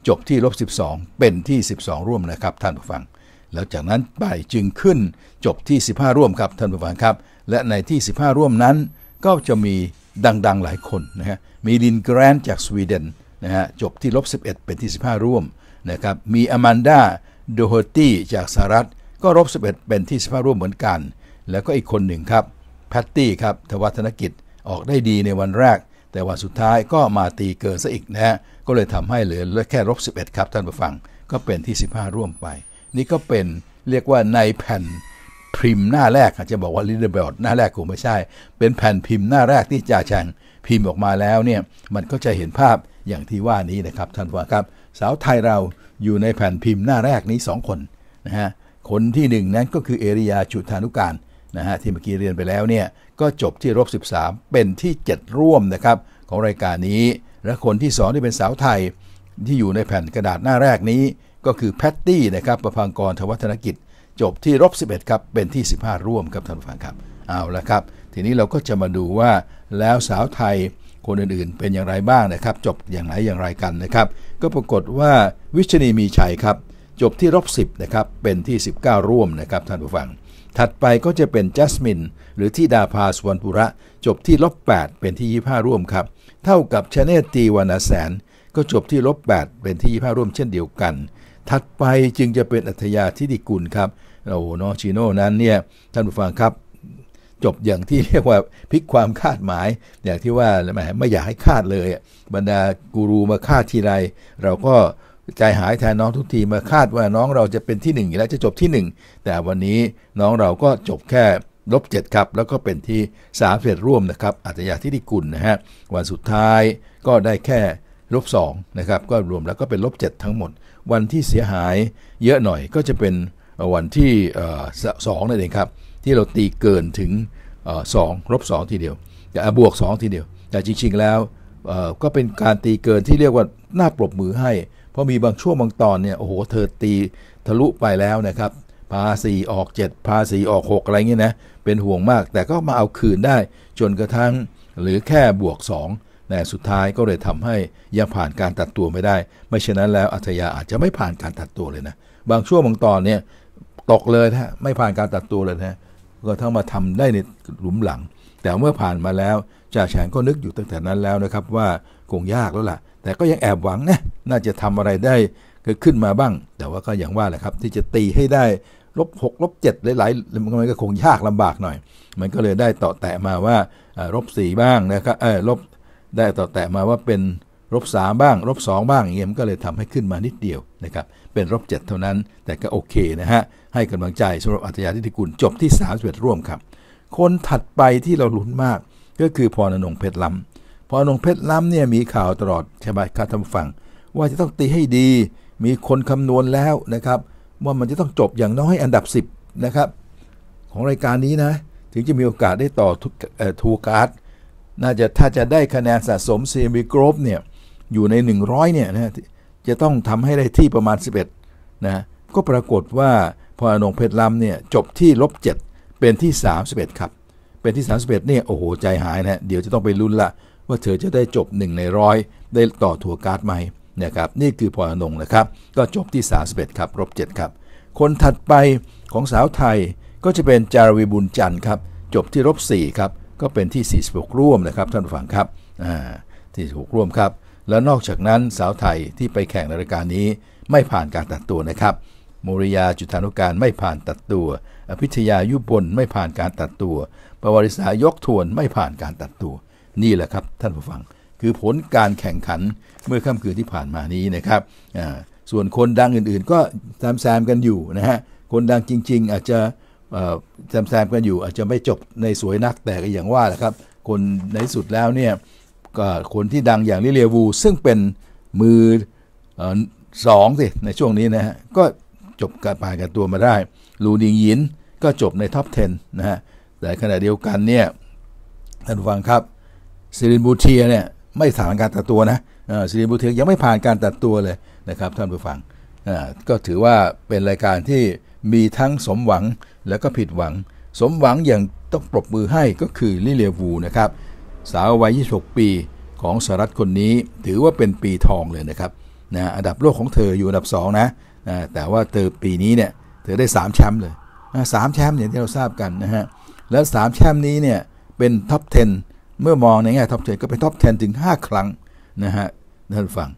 Speaker 1: จบที่ลบ12เป็นที่ 12 ร่วมนะครับ ท่านผู้ฟัง แล้วจากนั้นไปจึงขึ้นจบที่ 15 ร่วมครับท่านผู้ฟังครับ และในที่ 15 ร่วมนั้น ก็จะมีดังๆหลายคนนะฮะมีลินแกรนจากสวีเดนนะฮะจบที่ลบ11 เป็นที่15 ร่วมนะครับ มีอแมนดาโดโฮตี้จากสหรัฐ ก็ลบ11 เป็นที่15ร่วมเหมือนกัน แล้วก็อีกคนหนึ่งครับแพตตี้ครับทวัฒนกิจออกได้ดีในวันแรก แต่วันสุดท้ายก็มาตีเกินซะอีกนะฮะก็เลยทำให้เหลือแค่ลบ11 ครับ ท่านผู้ฟังก็เป็นที่ 15 ร่วมไป นี่ก็เป็นเรียกว่าในแผ่นพิมพ์หน้าแรกอาจจะบอกว่าลิเดเบลหน้าแรกคงไม่ใช่ เป็นแผ่นพิมพ์หน้าแรกที่จ่าแชงพิมพ์ออกมาแล้วเนี่ยมันก็จะเห็นภาพอย่างที่ว่านี้นะครับท่านผู้ฟังครับ สาวไทยเราอยู่ในแผ่นพิมพ์หน้าแรกนี้ 2 คนนะฮะคนที่ 1 นั้นก็คือเอริยาจุธานุการนะฮะที่เมื่อกี้เรียนไปแล้วเนี่ยก็จบที่ลบ13 เป็นที่ 7 ร่วมนะครับของรายการนี้และคนที่สองที่เป็นสาวไทย ที่อยู่ในแผ่นกระดาษหน้าแรกนี้ ก็คือแพตตี้นะครับ ประพังกรทวัฒนกิจ จบที่ลบ11ครับเป็นที่ 15 ร่วมครับท่านผู้ฟังครับ เอาละครับ ทีนี้เราก็จะมาดูว่าแล้วสาวไทยคนอื่นๆ เป็นอย่างไรบ้างนะครับ จบอย่างไรอย่างไรกันนะครับ ก็ปรากฏว่าวิชนีมีชัยครับ จบที่ลบ10นะครับเป็นที่ 19 ร่วมนะครับท่านผู้ฟัง ถัดไปก็จะเป็นจัสมินหรือที่ดาพาสวรรณปุระ จบที่ลบ8 เป็นที่ 25 ร่วมครับเท่ากับชเนตีวรนณแสนก็จบที่ ลบ 8 เป็นที่25ร่วมเช่นเดียวกันถัดไปจึงจะเป็นอัธยาทิติกุลครับ โอ้โนชิโนนั้นเนี่ย ท่านผู้ฟังครับ จบอย่างที่เรียกว่าพลิกความคาดหมาย อย่างที่ว่า ไม่อยากให้คาดเลย บรรดากูรูมาคาดทีไร เราก็ใจหายแทนน้องทุกทีมาคาดว่าน้องเราจะเป็นที่หนึ่งอยู่แล้วจะจบที่หนึ่งแต่วันนี้น้องเราก็จบแค่ลบ7ครับแล้วก็เป็นที่สมเสียร่วมนะครับ อัิยาี่ดิกุลนะฮะวันสุดท้ายก็ได้แค่ลบ2นะครับก็รวมแล้วก็เป็นลบ7ทั้งหมด วันที่เสียหายเยอะหน่อย ก็จะเป็นวันที่สองนั่นเองครับ ที่เราตีเกินถึงสองลบสองทีเดียวแต่บวก2ทีเดียวแต่จริงๆ แล้วก็เป็นการตีเกินที่เรียกว่าหน้าปรบมือให้เพราะมีบางช่วงบางตอนเนี่ยโอ้โหเธอตีทะลุไปแล้วนะครับภาษีออก7ภาษีออก 6 อะไรเงี้ยนะ เป็นห่วงมาก แต่ก็มาเอาคืนได้จนกระทั่งหรือแค่บวก 2แต่สุดท้ายก็เลยทำให้ยังผ่านการตัดตัวไม่ได้ ไม่เช่นนั้นแล้วอัธยาอาจจะไม่ผ่านการตัดตัวเลยนะ บางช่วงบางตอนเนี่ยตกเลยนะไม่ผ่านการตัดตัวเลยนะก็ทั้งมาทำได้ในหลุมหลัง แต่เมื่อผ่านมาแล้วจ่าแฉงก็นึกอยู่ตั้งแต่นั้นแล้วนะครับ ว่าคงยากแล้วล่ะ แต่ก็ยังแอบหวังนะน่าจะทำอะไรได้เกิดขึ้นมาบ้าง แต่ว่าก็อย่างว่าแหละครับที่จะตีให้ได้ลบหกลบเจ็ดหลายๆมันก็คงยากลำบากหน่อยมันก็เลยได้ต่อแตะมาว่าลบสี่บ้างนะครับเออลบได้ต่อแตะมาว่าเป็นลบสามบ้างลบสองบ้างอย่างเงี้ยมันก็เลยทำให้ขึ้นมานิดเดียวนะครับเป็นลบเจ็ดเท่านั้นแต่ก็โอเคนะฮะให้กำลังใจสำหรับอัจฉริยะทิติกุลจบที่3 1ร่วมครับ คนถัดไปที่เราลุ้นมาก ก็คือพรนงเพชรล้ำพรนงเพชรล้ำเนี่ยมีข่าวตลอดใช่ไหมครับท่านฟัง ว่าจะต้องตีให้ดี มีคนคำนวณแล้วนะครับว่ามันจะต้องจบอย่างน้อยอันดับ 10นะครับของรายการนี้นะถึงจะมีโอกาสได้ต่อทูการ์ดน่าจะถ้าจะได้คะแนนสะสมเซมิกรอบเนี่ยอยู่ใน 100เนี่ยนะจะต้องทำให้ได้ที่ประมาณ 11นะก็ปรากฏว่าพออนงเพชรลำเนี่ยจบที่ลบ 7 เป็นที่ 31ครับ เป็นที่ 31เนี่ยโอ้โหใจหายนะเดี๋ยวจะต้องไปลุ้นละ ว่าเธอจะได้จบ 1 ในร้อยได้ต่อทัวการ์ดไหมนะครับนี่คือพอนงนะครับ ก็จบที่31ครับลบ7ครับ คนถัดไปของสาวไทยก็จะเป็นจารวีบุญจันทร์ครับ จบที่ลบ4 ครับ ก็เป็นที่46 ร่วมนะครับท่านผู้ฟังครับ อ่า ที่46ร่วมครับ แล้วนอกจากนั้นสาวไทยที่ไปแข่งในรายการนี้ไม่ผ่านการตัดตัวนะครับมมริยาจุธานุการไม่ผ่านตัดตัว อภิชยายุบลไม่ผ่านการตัดตัว ปวาริษาสยกทวนไม่ผ่านการตัดตัว นี่แหละครับท่านผู้ฟัง คือผลการแข่งขันเมื่อค่ำคืนที่ผ่านมานี้นะครับ ส่วนคนดังอื่นๆก็ตามแซมกันอยู่นะฮะ คนดังจริง ๆ อาจจะแซมกันอยู่ อาจจะไม่จบในสวยนักแต่ก็อย่างว่าแหละครับ คนในสุดแล้วเนี่ยคนที่ดังอย่างลิเลียวู ซึ่งเป็นมือสองสิในช่วงนี้นะฮะก็จบการผ่านกันตัวมาได้ลูดิงยินก็จบในท็อป 10 นะฮะแต่ขณะเดียวกันเนี่ยท่านฟังครับซิรินบูเทียเนี่ยไม่สามารถการตัดตัวนะสิริบุเทียงยังไม่ผ่านการตัดตัวเลยนะครับท่านผู้ฟังก็ถือว่าเป็นรายการที่มีทั้งสมหวังแล้วก็ผิดหวัง สมหวังอย่างต้องปรบมือให้ก็คือลิเลียวูนะครับ สาววัย 26 ปีของสหรัฐคนนี้ ถือว่าเป็นปีทองเลยนะครับนะอันดับโลกของเธออยู่อันดับ 2 นะแต่ว่าเธอปีนี้เนี่ยเธอได้3แชมป์เลยสามแชมป์อย่างที่เราทราบกันนะฮะแล้ว3แชมป์นี้เนี่ยเป็นท็อป 10 เมื่อมองในแง่ท็อป 10 ก็เป็นท็อป 10 ถึง 5 ครั้งนะฮะท่านฟัง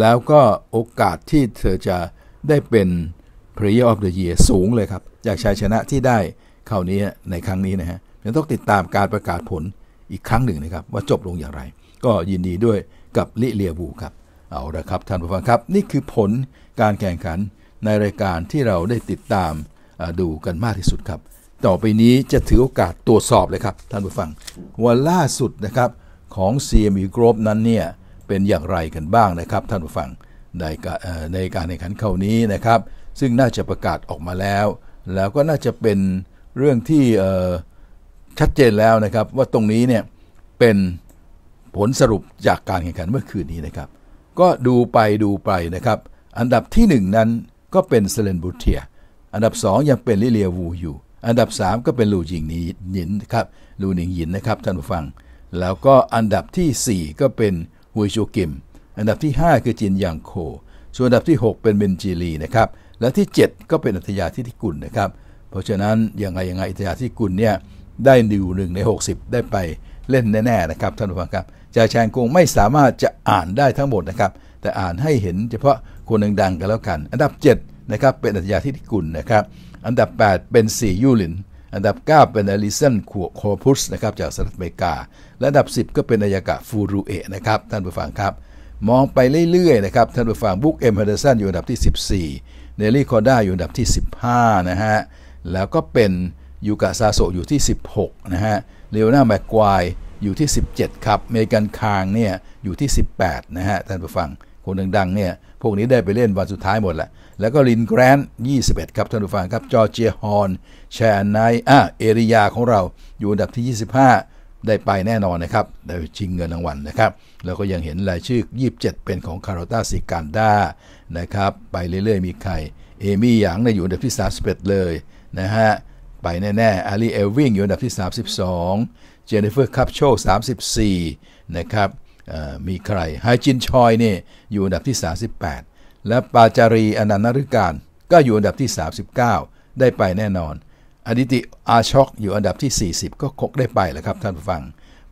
Speaker 1: แล้วก็โอกาสที่เธอจะได้เป็น Player of the Year สูงเลยครับจากชัยชนะที่ได้คราวนี้ในครั้งนี้นะฮะยังต้องติดตามการประกาศผลอีกครั้งหนึ่งนะครับ ว่าจบลงอย่างไร ก็ยินดีด้วยกับลิเลียบูครับ เอาละครับท่านผู้ฟังครับ นี่คือผลการแข่งขันในรายการที่เราได้ติดตามดูกันมากที่สุดครับ ต่อไปนี้จะถือโอกาสตรวจสอบเลยครับท่านผู้ฟังว่าล่าสุดนะครับของ CME Group นั้นเนี่ยเป็นอย่างไรกันบ้างนะครับ ท่านผู้ฟังในการในการแข่งขันคราวนี้นะครับ ซึ่งน่าจะประกาศออกมาแล้ว แล้วก็น่าจะเป็นเรื่องที่ชัดเจนแล้วนะครับว่าตรงนี้เนี่ยเป็นผลสรุปจากการแข่งขันเมื่อคืนนี้นะครับ ก็ดูไปดูไปนะครับ อันดับที่ 1 นั้นก็เป็นเซเลนบูเทียอันดับ 2 ยังเป็นลิเลียวูอยู่ อันดับ 3 ก็เป็นลูจิงนีหยินครับลูนิงหยินนะครับท่านผู้ฟัง แล้วก็อันดับที่ 4 ก็เป็นวุยจูกิม อันดับที่ 5 คือจินยังโค ส่วนอันดับที่ 6 เป็นเบนจีรีนะครับ และที่ 7 ก็เป็นอัธยาทิฏิกุลนะครับ เพราะฉะนั้นยังไงยังไงอัธยาทิฏิกุลเนี่ยได้ดูหนึ่งใน 60 ได้ไปเล่นแน่ๆนะครับท่านผู้ฟังครับจ่าแชงกงไม่สามารถจะอ่านได้ทั้งหมดนะครับแต่อ่านให้เห็นเฉพาะคนดังๆกันแล้วกัน อันดับ7นะครับเป็นอัธยาทิฏิกุลนะครับอันดับ 8 เป็นสียูลินอันดับ 9เป็นอลิสซนคัวโคพุสนะครับจากสหรัฐอเมริการะดับ 10 ก็เป็นอายากะฟูรุเอะนะครับ ท่านผู้ฟังครับ มองไปเรื่อยๆนะครับ ท่านผู้ฟังบุ๊กเอ็มเฮเดอร์สันอยู่อันดับที่ 14เนลลี่คอด้าอยู่อันดับที่ 15 นะฮะ แล้วก็เป็นยูกะซาโซอยู่ที่ 16 นะฮะเลโอนาแมกควายอยู่ที่ 17 ครับเมกันคางเนี่ยอยู่ที่ 18 นะฮะ ท่านผู้ฟังคนดังๆเนี่ยพวกนี้ได้ไปเล่นวันสุดท้ายหมดแหละแล้วก็ลินแกรนด์21 ครับท่านผู้ฟังครับจอร์เจียฮอนแชนไนอ่ะเอริยาของเราอยู่อันดับที่ 25ได้ไปแน่นอนนะครับ ได้ชิงเงินรางวัลนะครับ แล้วก็ยังเห็นรายชื่อ 27 เป็นของคาร์ลต้าซิการด้านะครับไปเรื่อยๆ มีใครเอมี่หยางในอยู่อันดับที่ 31 เลยนะฮะไปแน่ๆอารีเอลวิงอยู่อันดับที่ 32เจเนฟเฟอร์คัพโชค34 นะครับมีใครไฮจินชอยนี่อยู่อันดับที่ 38 และปาจารีอนันตฤการก็อยู่อันดับที่ 39 ได้ไปแน่นอนอดิติอาช็อกอยู่อันดับที่ 40 ก็คกได้ไปแล้วครับท่านผู้ฟัง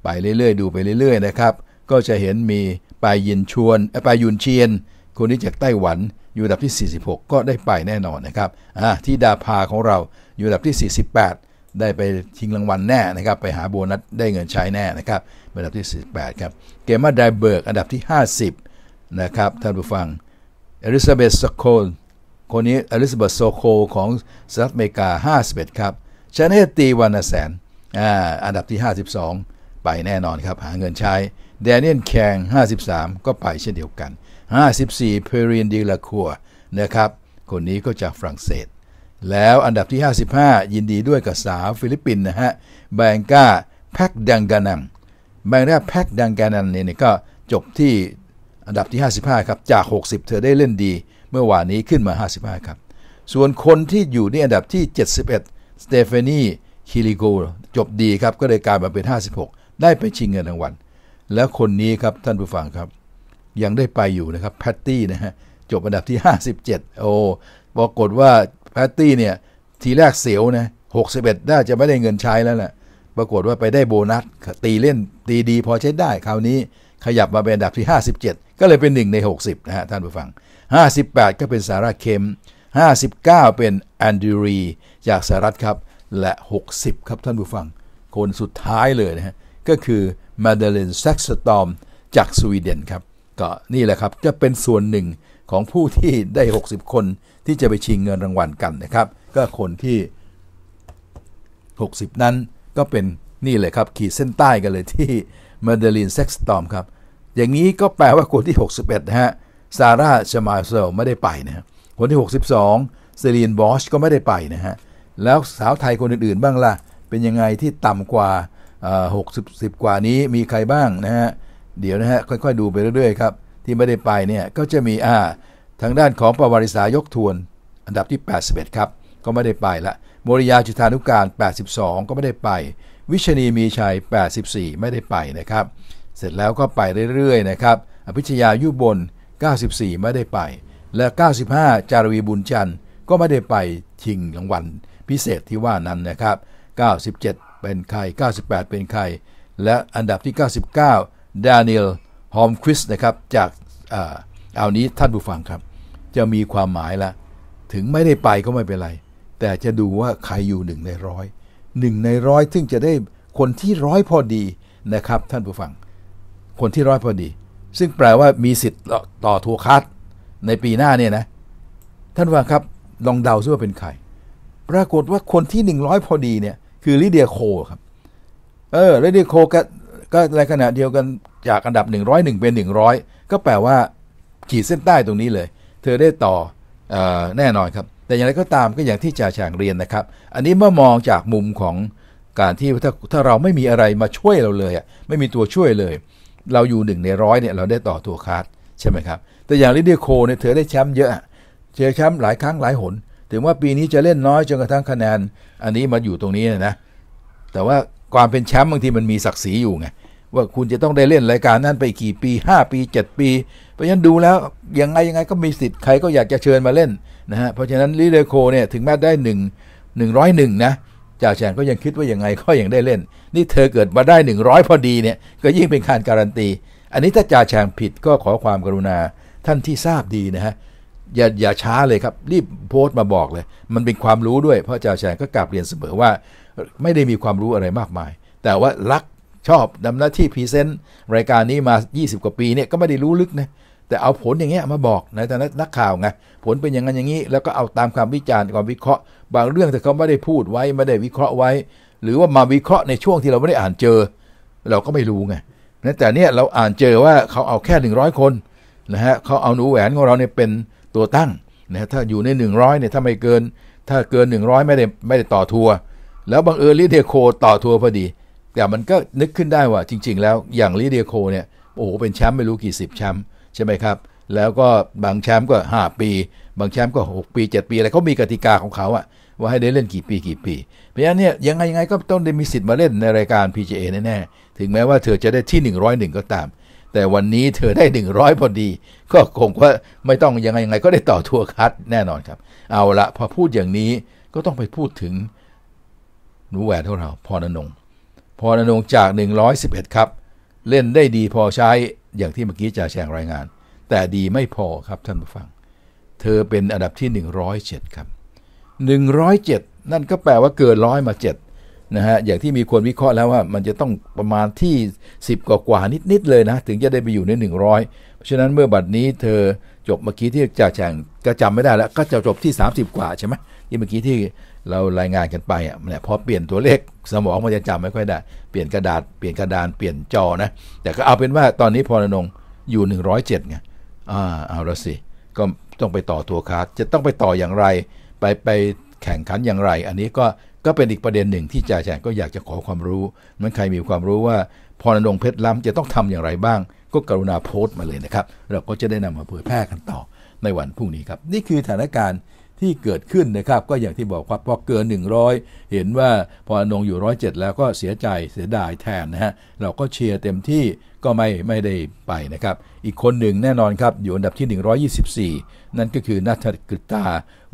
Speaker 1: ไปเรื่อย ๆ ดูไปเรื่อยๆนะครับก็จะเห็นมีปายยินชวนไปายยุนเชียน คนนี้จากไต้หวันอยู่อันดับที่ 46 ก็ได้ไปแน่นอนนะครับอ่าที่ดาพาของเราอยู่อันดับที่ 48 ได้ไปชิงรางวัลแน่นะครับไปหาโบนัสได้เงินใช้แน่นะครับอันดับที่ 48 ครับเกมมาไดเบิร์กอันดับที่ 50 นะครับท่านผู้ฟังเอลิซาเบธสโคนคนนี้อลิซาเบธโซโคของสหรัฐอเมริกา51ครับชาเนตตีวรนาแสนอันดับที่ 52 ไปแน่นอนครับ หาเงินใช้แดเนียลแคง 53 ก็ไปเช่นเดียวกัน 54 เพรียนดีลาคัวนะครับ คนนี้ก็จากฝรั่งเศส แล้วอันดับที่ 55 ยินดีด้วยกับสาวฟิลิปปินส์นะฮะแบงก้าแพ็กดังกานังแบงก้าแพ็กดังกานังเนี่ยก็จบที่อันดับที่55ครับจาก60 เธอได้เล่นดีเมื่อวานนี้ขึ้นมา 55 ครับ ส่วนคนที่อยู่ในอันดับที่ 71 สเตฟานีคิริโก จบดีครับก็เลยกลายมาเป็น 56 ได้ไปชิงเงินรางวัลแล้วคนนี้ครับท่านผู้ฟังครับ ยังได้ไปอยู่นะครับแพตตี้นะฮะจบอันดับที่ 57โอ้ปรากฏว่าแพตตี้เนี่ยทีแรกเสียวนะ61น่าจะไม่ได้เงินใช้แล้วแหละปรากฏว่าไปได้โบนัส ตีเล่นตีดี พอใช้ได้ คราวนี้ขยับมาเป็นอันดับที่ 57 ก็เลยเป็น1ใน60นะฮะท่านผู้ฟัง58 ก็เป็นสาระเค็ม 59 เป็นแอนดูรีจากสหรัฐครับ และ 60 ครับท่านผู้ฟัง คนสุดท้ายเลยนะฮะ ก็คือมาเดเลนแซกสตอมจากสวีเดนครับ ก็นี่แหละครับจะเป็นส่วนหนึ่งของผู้ที่ได้ 60 คนที่จะไปชิงเงินรางวัลกันนะครับ ก็คนที่ 60 นั้นก็เป็นนี่เลยครับ ขีดเส้นใต้กันเลยที่มาเดลินแซ็กสตอมครับ อย่างนี้ก็แปลว่าคนที่ 61นะฮะซาร่าชมาเซลไม่ได้ไปนะฮะคนที่ 62เซรีนบอชก็ไม่ได้ไปนะฮะ แล้วสาวไทยคนอื่นๆบ้างละ่ะ เป็นยังไงที่ต่ำกว่าหกสิบสิบกว่านี้มีใครบ้าง นะฮะ เดี๋ยวนะฮะ ค่อยๆดูไปเรื่อยๆครับ ที่ไม่ได้ไปเนี่ย ก็จะมีอ่าทางด้านของประวัติศาสตร์ยกทวน อันดับที่ 81 ครับ ก็ไม่ได้ไปละโมริยาจุธานุการ82 ก็ไม่ได้ไป วิชณีมีชัย84 ไม่ได้ไปนะครับเสร็จแล้วก็ไปเรื่อยๆนะครับอภิชยายุบล94 ไม่ได้ไป และ 95 จารวีบุญจันทร์ก็ไม่ได้ไปชิงรางวัล พิเศษที่ว่านั้นนะครับ 97 เป็นใคร 98 เป็นใคร และอันดับที่ 99 ดานิลฮอมควิสนะครับจากเอานี้ท่านผู้ฟังครับ จะมีความหมายละ ถึงไม่ได้ไปก็ไม่เป็นไร แต่จะดูว่าใครอยู่หนึ่งในร้อยหนึ่งในร้อยซึ่งจะได้คนที่ร้อยพอดีนะครับท่านผู้ฟัง คนที่ร้อยพอดีซึ่งแปลว่ามีสิทธิ์ต่อทัวคัสในปีหน้าเนี่ยนะท่านว่าครับลองเดาซิว่าเป็นใครปรากฏว่าคนที่ 100 พอดีเนี่ยคือลิเดียโคครับเออลิเดียโคก็ในขณะเดียวกันจากอันดับ 101 เป็น 100 ก็แปลว่าขีดเส้นใต้ตรงนี้เลย เธอได้ต่อออแน่นอนครับ แต่อย่างไรก็ตามก็อย่างที่จ่าฉางเรียนนะครับ อันนี้เมื่อมองจากมุมของการที่ถ้าถ้าเราไม่มีอะไรมาช่วยเราเลยอ่ะไม่มีตัวช่วยเลยเราอยู่หนึ่งในร้อยเนี่ยเราได้ต่อตัวคาร์ดใช่ไหมครับแต่อย่างลิเดียโคเนี่ยเธอได้แชมป์เยอะเจอแชมป์หลายครั้งหลายหน ถึงว่าปีนี้จะเล่นน้อยจนกระทั่งคะแนนอันนี้มาอยู่ตรงนี้นะแต่ว่าความเป็นแชมป์บางทีมันมีศักดิ์ศรีอยู่ไงว่าคุณจะต้องได้เล่นรายการนั้นไปกี่ปี 5 ปี 7 ปี เพราะฉะนั้นดูแล้วยังไง ยังไงก็มีสิทธิ์ใครก็อยากจะเชิญมาเล่นนะฮะเพราะฉะนั้นลิเดียโคเนี่ยถึงแม้ได้หหหนนึึ่่งงร้อยนึ่งนะจ่าแฉนก็ยังคิดว่ายังไงก็ยังได้เล่น นี่เธอเกิดมาได้หนึ่งร้อยพอดีเนี่ยก็ยิ่งเป็นการการันตีอันนี้ถ้าจ่าแฉงผิดก็ขอความกรุณาท่านที่ทราบดีนะฮะอย่าอย่าช้าเลยครับรีบโพสต์มาบอกเลย มันเป็นความรู้ด้วยเพราะจ่าแฉงก็กลับเรียนเสมอว่าไม่ได้มีความรู้อะไรมากมาย แต่ว่ารักชอบดำหน้าที่พรีเซนต์รายการนี้มา 20 กว่าปีเนี่ยก็ไม่ได้รู้ลึกนะแต่เอาผลอย่างเงี้ยมาบอกในฐานะนักข่าวไงผลเป็นอย่างนั้นอย่างนี้ แล้วก็เอาตามความวิจารณ์ความวิเคราะห์บางเรื่องแต่เขาไม่ได้พูดไว้ไม่ได้วิเคราะห์ไว้ หรือว่ามาวิเคราะห์ในช่วงที่เราไม่ได้อ่านเจอ เราก็ไม่รู้ไงนะแต่เนี่ยเราอ่านเจอว่าเขาเอาแค่ 100 คนนะฮะเขาเอาหนูแหวนของเราเนี่ยเป็นตัวตั้งนะถ้าอยู่ใน 100เนี่ยถ้าไม่เกิน ถ้าเกิน 100 ไม่ได้ไม่ได้ต่อทัวร์แล้วบังเอิญลิเดียโคต่อทัวร์พอดี แต่มันก็นึกขึ้นได้ว่าจริงๆ แล้วอย่างลิเดียโคเนี่ยโอ้โหเป็นแชมป์ไม่รู้กี่สิบแชมป์ใช่ไหมครับแล้วก็บางแชมป์ก็5ปี บางแชมป์ก็ 6 ปี7ปีอะไรเขามีกติกาของเขาอะว่าให้ได้เล่นกี่ปีกี่ปี เพราะฉะนั้นเนี่ยยังไงยังไง ก็ต้องได้มีสิทธิ์มาเล่นในรายการ PGA แน่ๆถึงแม้ว่าเธอจะได้ที่ 101 ก็ตาม แต่วันนี้เธอได้ 100 พอดี ก็คงว่าไม่ต้องยังไงยังไงก็ได้ต่อทัวร์คัดแน่นอนครับ เอาละพอพูดอย่างนี้ก็ต้องไปพูดถึงหนูแหวนของเราพรนงพรนงจาก 111 ครับ เล่นได้ดีพอใช้อย่างที่เมื่อกี้จ่าแชงรายงาน แต่ดีไม่พอครับท่านผู้ฟัง เธอเป็นอันดับที่ 107ครับ107 นั่นก็แปลว่าเกินร้อยมา7นะฮะอย่างที่มีคนวิเคราะห์แล้วว่า มันจะต้องประมาณที่ 10 กว่ากว่านิด ๆ เลยนะ ถึงจะได้ไปอยู่ใน 100 เพราะฉะนั้นเมื่อบัดนี้เธอจบเมื่อกี้ที่จ่าแจงก็จำไม่ได้แล้ว ก็จะจบที่ 30 กว่าใช่ไหมที่เมื่อกี้ที่เรารายงานกันไปอ่ะเนี่ยพอเปลี่ยนตัวเลขสมองมันจะจำไม่ค่อยได้เปลี่ยนกระดาษ เปลี่ยนกระดานเปลี่ยนจอนะแต่ก็เอาเป็นว่าตอนนี้พอนงอยู่ 107ไงอ่าเอาละสิก็ต้องไปต่อตัวคาร์ดจะต้องไปต่ออย่างไรไปไปแข่งขันอย่างไร อันนี้ก็ก็เป็นอีกประเด็นหนึ่งที่จ่าแฉก็อยากจะขอความรู้มันใครมีความรู้ว่าพรนงเพชรล้ำจะต้องทำอย่างไรบ้าง ก็กรุณาโพสต์มาเลยนะครับ เราก็จะได้นำมาเผยแพร่กันต่อ ในวันพรุ่งนี้ครับ นี่คือสถานการณ์ที่เกิดขึ้นนะครับก็อย่างที่บอกว่าพอเกิน100เห็นว่าพอนงอยู่107แล้วก็เสียใจเสียดายแทนนะฮะ เราก็เชียร์เต็มที่ก็ไม่ไม่ได้ไปนะครับ อีกคนหนึ่งแน่นอนครับอยู่อันดับที่ 124 นั่นก็คือนัทกฤตา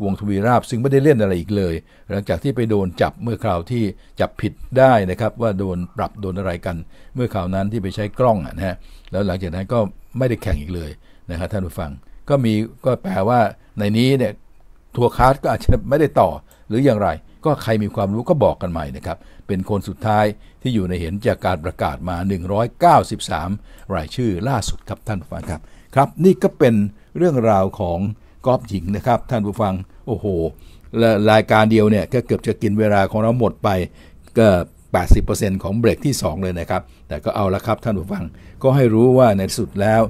Speaker 1: วงทวีราบซึ่งไม่ได้เล่นอะไรอีกเลย หลังจากที่ไปโดนจับเมื่อคราวที่จับผิดได้นะครับ ว่าโดนปรับโดนอะไรกัน เมื่อคราวนั้นที่ไปใช้กล้องนะฮะแล้วหลังจากนั้นก็ไม่ได้แข่งอีกเลยนะครับท่านผู้ฟังก็มีก็แปลว่าในนี้เนี่ยทัวร์คาร์ดก็อาจจะไม่ได้ต่อหรืออย่างไรก็ใครมีความรู้ก็บอกกันใหม่นะครับเป็นคนสุดท้ายที่อยู่ในเห็นจากการประกาศมา 193 รายชื่อล่าสุดครับท่านผู้ฟังครับครับนี่ก็เป็นเรื่องราวของกอล์ฟหญิงนะครับท่านผู้ฟังโอ้โหรายการเดียวเนี่ยก็เกือบจะกินเวลาของเราหมดไปก็80%ของเบรกที่ 2 เลยนะครับแต่ก็เอาละครับท่านผู้ฟังก็ให้รู้ว่าในสุดแล้ว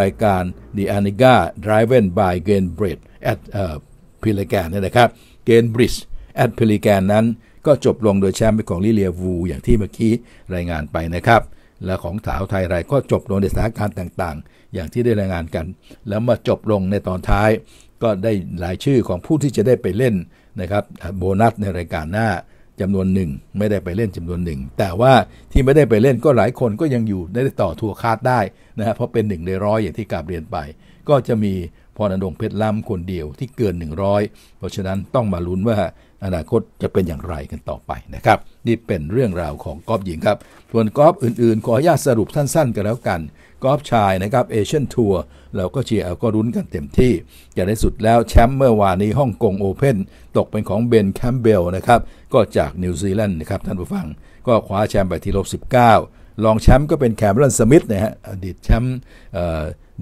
Speaker 1: รายการ The Aniga Driven by Gain Bread at uh, พิลิแกนนี่นะครับเกนบริดจ์แอดพิลิแกนนั้นก็จบลงโดยแชมป์เป็นของลิเลียวูอย่างที่เมื่อกี้รายงานไปนะครับ และของสาวไทยรายก็จบลงในสถานการณ์ต่างๆ อย่างที่ได้รายงานกัน แล้วมาจบลงในตอนท้าย ก็ได้หลายชื่อของผู้ที่จะได้ไปเล่นนะครับ โบนัสในรายการหน้าจำนวนหนึ่งไม่ได้ไปเล่นจำนวนหนึ่งแต่ว่าที่ไม่ได้ไปเล่นก็หลายคนก็ยังอยู่ได้ต่อทัวร์คาดได้นะฮะเพราะเป็นหนึ่งในร้อยอย่างที่กาบเรียนไป ก็จะมีพรออนงเพชรล้ำคนเดียวที่เกิน 100 เพราะฉะนั้นต้องมาลุ้นว่าอนาคตจะเป็นอย่างไรกันต่อไปนะครับ นี่เป็นเรื่องราวของกอล์ฟหญิงครับส่วนกอล์ฟอื่นๆ ขออนุญาตสรุปสั้นๆกันแล้วกัน กอล์ฟชายนะครับเอเชียนทัวร์เราก็เชียร์ก็รุ้นกันเต็มที่อย่างในสุดแล้วแชมป์เมื่อวานนี้ฮ่องกงโอเพ่นตกเป็นของเบนแคมเบลนะครับก็จากนิวซีแลนด์นะครับท่านผู้ฟัง ก็คว้าแชมป์ไปที่ลบ19รองแชมป์ก็เป็นแคมรนสมิธนะฮะอดีตแชมป์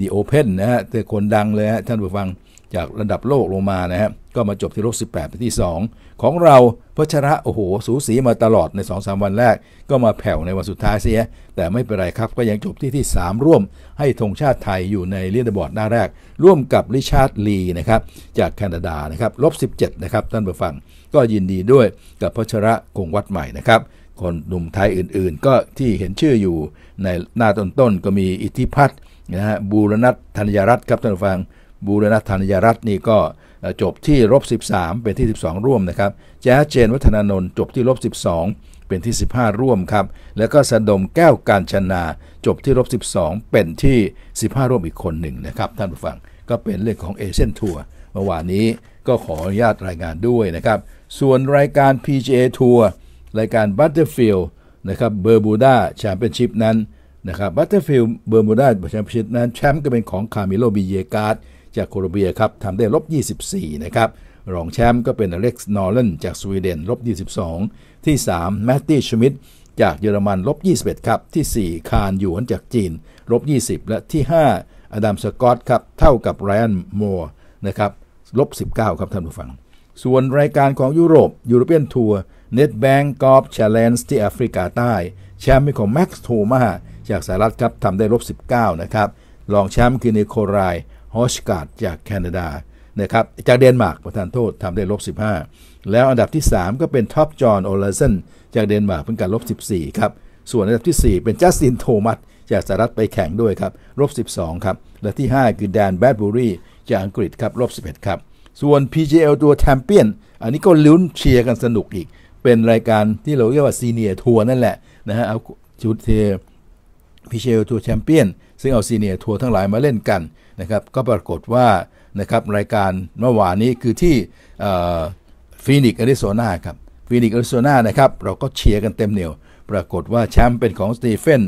Speaker 1: The Open นะฮะแต่คนดังเลยฮะท่านผู้ฟังจากระดับโลกลงมานะฮะ ก็มาจบที่โลก18เป็นที่ 2 ของเราพัชระโอ้โหสูสีมาตลอดใน 2-3สวันแรก ก็มาแผ่วในวันสุดท้ายเสีย แต่ไม่เป็นไรครับก็ยังจบที่ที่ 3 ร่วมให้ธงชาติไทยอยู่ในเลียดบอร์ดหน้าแรก ร่วมกับริชาร์ดลีนะครับ จากแคนาดานะครับลบ 17 นะครับท่านผู้ฟังก็ยินดีด้วยกับพัชระคงวัดใหม่นะครับคนหนุ่มไทยอื่นๆ ก็ที่เห็นชื่ออยู่ในหน้าต้นๆก็มีอิทธิพัฒน์นะฮะบูรณัตธัญรัตน์ครับท่านผู้ฟัง บูรณัตธัญรัตน์นี่ก็จบที่ลบ13 เป็นที่ 12 ร่วมนะครับแจ๊เจนวัฒนานนท์จบที่ลบ 12 เป็นที่15 ร่วมครับแล้วก็สะดมแก้วการชนา จบที่ลบ12 เป็นที่ 15 ร่วมอีกคนหนึ่งนะครับท่านผู้ฟังก็เป็นเรื่องของเอเชียนทัวร์เมื่อวานนี้ก็ขออนุญาตรายงานด้วยนะครับส่วนรายการ PGA ทัวร์รายการ Butterfield นะครับเบอร์บูดาแชมเปี้ยนชิพนั้นนะครับบัตเตอร์ฟิลด์เบอร์มูดาแชมเปี้ยชิพนั้นแชมป์ก็เป็นของคาร์มิโลบีเยกาดจากโคลอมเบียครับทำได้ลบ 24นะครับรองแชมป์ก็เป็นอเล็กซ์นอร์เลนจากสวีเดน ลบ 22 ที่3แมตตี้ชมิดจากเยอรมัน ลบ 21 ครับที่ 4 คารหยูนจากจีน ลบ 20 และที่ 5อดัมสกอตครับ เท่ากับไรอันัมร์นะครับลบ 19ครับท่านผู้ฟังส่วนรายการของยุโรปยูโรเปียนทัวร์เน็ตแบงก์กอล์ฟแชลเลนจ์ที่แอฟริกาใต้ แชมป์เป็นของแม็กซ์โทมาจากสหรัฐครับทำได้ลบ19นะครับ รองแชมป์คือนิโคลายฮอชการ์ดจากแคนาดานะครับ จากเดนมาร์กประธานโทษทำได้ลบ 15 แล้วอันดับที่ 3 ก็เป็นท็อปจอห์นโอลาเซนจากเดนมาร์กเพิ่งกันลบ14ครับ ส่วนอันดับที่ 4 เป็นจัสตินโทมัสจากสหรัฐไปแข่งด้วยครับลบ12ครับ และที่5คือแดนแบดบูรีจากอังกฤษครับลบ11ครับ ส่วน PGL ตัวแชมเปี้ยนอันนี้ก็ลุ้นเชียร์กันสนุกอีก เป็นรายการที่เราเรียกว่าซีเนียร์ทัวร์นั่นแหละนะฮะเอาชุดเทมิเชลทัวร์แชมเปี้ยนซึ่งเอาซีเนียทัวร์ทั้งหลายมาเล่นกันนะครับก็ปรากฏว่านะครับรายการเมื่อวานนี้คือที่ฟีนิกซ์แอริโซนาครับฟีนิกซ์แอริโซนานะครับเราก็เชียร์กันเต็มเหนียวปรากฏว่าแชมป์เป็นของสตีเฟน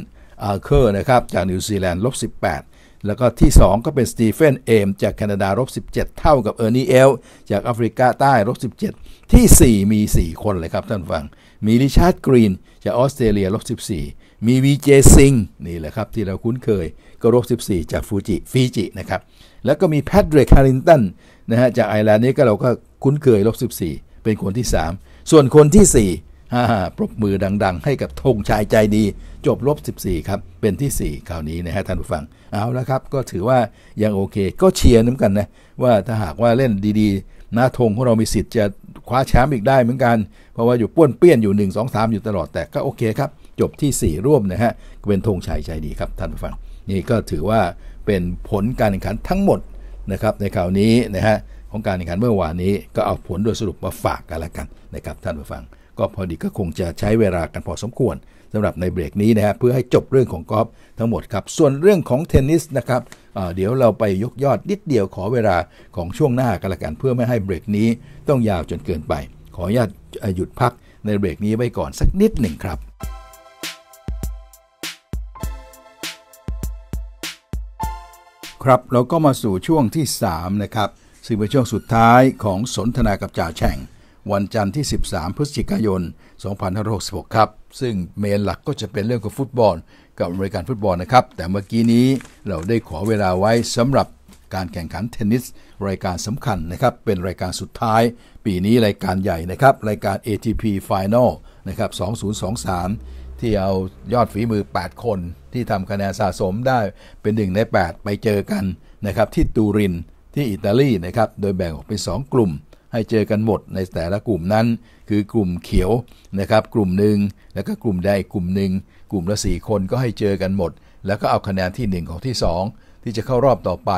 Speaker 1: อาร์เคอร์นะครับจากนิวซีแลนด์ลบ18 แล้วก็ที่ 2 ก็เป็นสตีเฟนเอมจากแคนาดาลบ17 เท่ากับเออร์นีเอลจากแอฟริกาใต้ลบ17 ที่ 4 มี 4 คนเลยครับท่านฟัง มีริชาร์ดกรีนจากออสเตรเลียลบ14มีวีเจซิงนี่แหละครับที่เราคุ้นเคยก็รบ 14 จากฟูจิฟีจินะครับ แล้วก็มีแพทริกฮารินตันนะฮะจากไอร์แลนด์นี้ก็เราก็คุ้นเคยลบ14 เป็นคนที่ 3 ส่วนคนที่4ฮ่าปรบมือดังๆ ให้กับธงชายใจดีจบลบ 14ครับเป็นที่ 4 คราวนี้นะฮะท่านผู้ฟังเอาละครับก็ถือว่ายังโอเคก็เชียร์น้ำกันนะว่าถ้าหากว่าเล่นดี ๆน้าธงของเรา มีสิทธิ์จะคว้าแชมป์อีกได้เหมือนกันเพราะว่าอยู่ป้วนเปี้ยนอยู่1 2 3อยู่ตลอดแต่ก็โอเคครับจบที่ 4 ร่วมนะฮะ เป็นธงชัยใจดีครับท่านผู้ฟัง นี่ก็ถือว่าเป็นผลการแข่งขันทั้งหมดนะครับ ในคราวนี้นะฮะของการแข่งขันเมื่อวานนี้ก็เอาผลโดยสรุปมาฝากกันละกันนะครับท่านผู้ฟัง ก็พอดีก็คงจะใช้เวลากันพอสมควร สำหรับในเบรกนี้นะฮะเพื่อให้จบเรื่องของกอล์ฟทั้งหมดครับ ส่วนเรื่องของเทนนิสนะครับ เดี๋ยวเราไปยกยอดนิดเดียวขอเวลาของช่วงหน้ากันละกันเพื่อไม่ให้เบรกนี้ต้องยาวจนเกินไป ขออนุญาตหยุดพักในเบรกนี้ไว้ก่อนสักนิดหนึ่งครับครับเราก็มาสู่ช่วงที่3นะครับซึ่งเป็นช่วงสุดท้ายของสนทนากับจ่าแฉ่งวันจันทร์ที่ 13 พฤศจิกายน 2566 ครับซึ่งเมนหลักก็จะเป็นเรื่องของฟุตบอล กับอริการฟุตบอลนะครับแต่เมื่อกี้นี้เราได้ขอเวลาไว้สำหรับการแข่งขันเทนนิส รายการสำคัญนะครับเป็นรายการสุดท้าย ปีนี้รายการใหญ่นะครับรายการ ATP Final นะครับ 2023ที่เอายอดฝีมือ 8 คนที่ทำคะแนนสะสมได้เป็นหนึ่งใน 8 ไปเจอกันนะครับที่ตูรินที่อิตาลีนะครับโดยแบ่งออกเป็น 2 กลุ่มให้เจอกันหมดในแต่ละกลุ่มนั้น คือกลุ่มเขียวนะครับกลุ่มหนึ่งแล้วก็กลุ่มใดกลุ่มหนึ่งกลุ่มละ4คนก็ให้เจอกันหมดแล้วก็เอาคะแนนที่ 1 ของที่ 2 ที่จะเข้ารอบต่อไป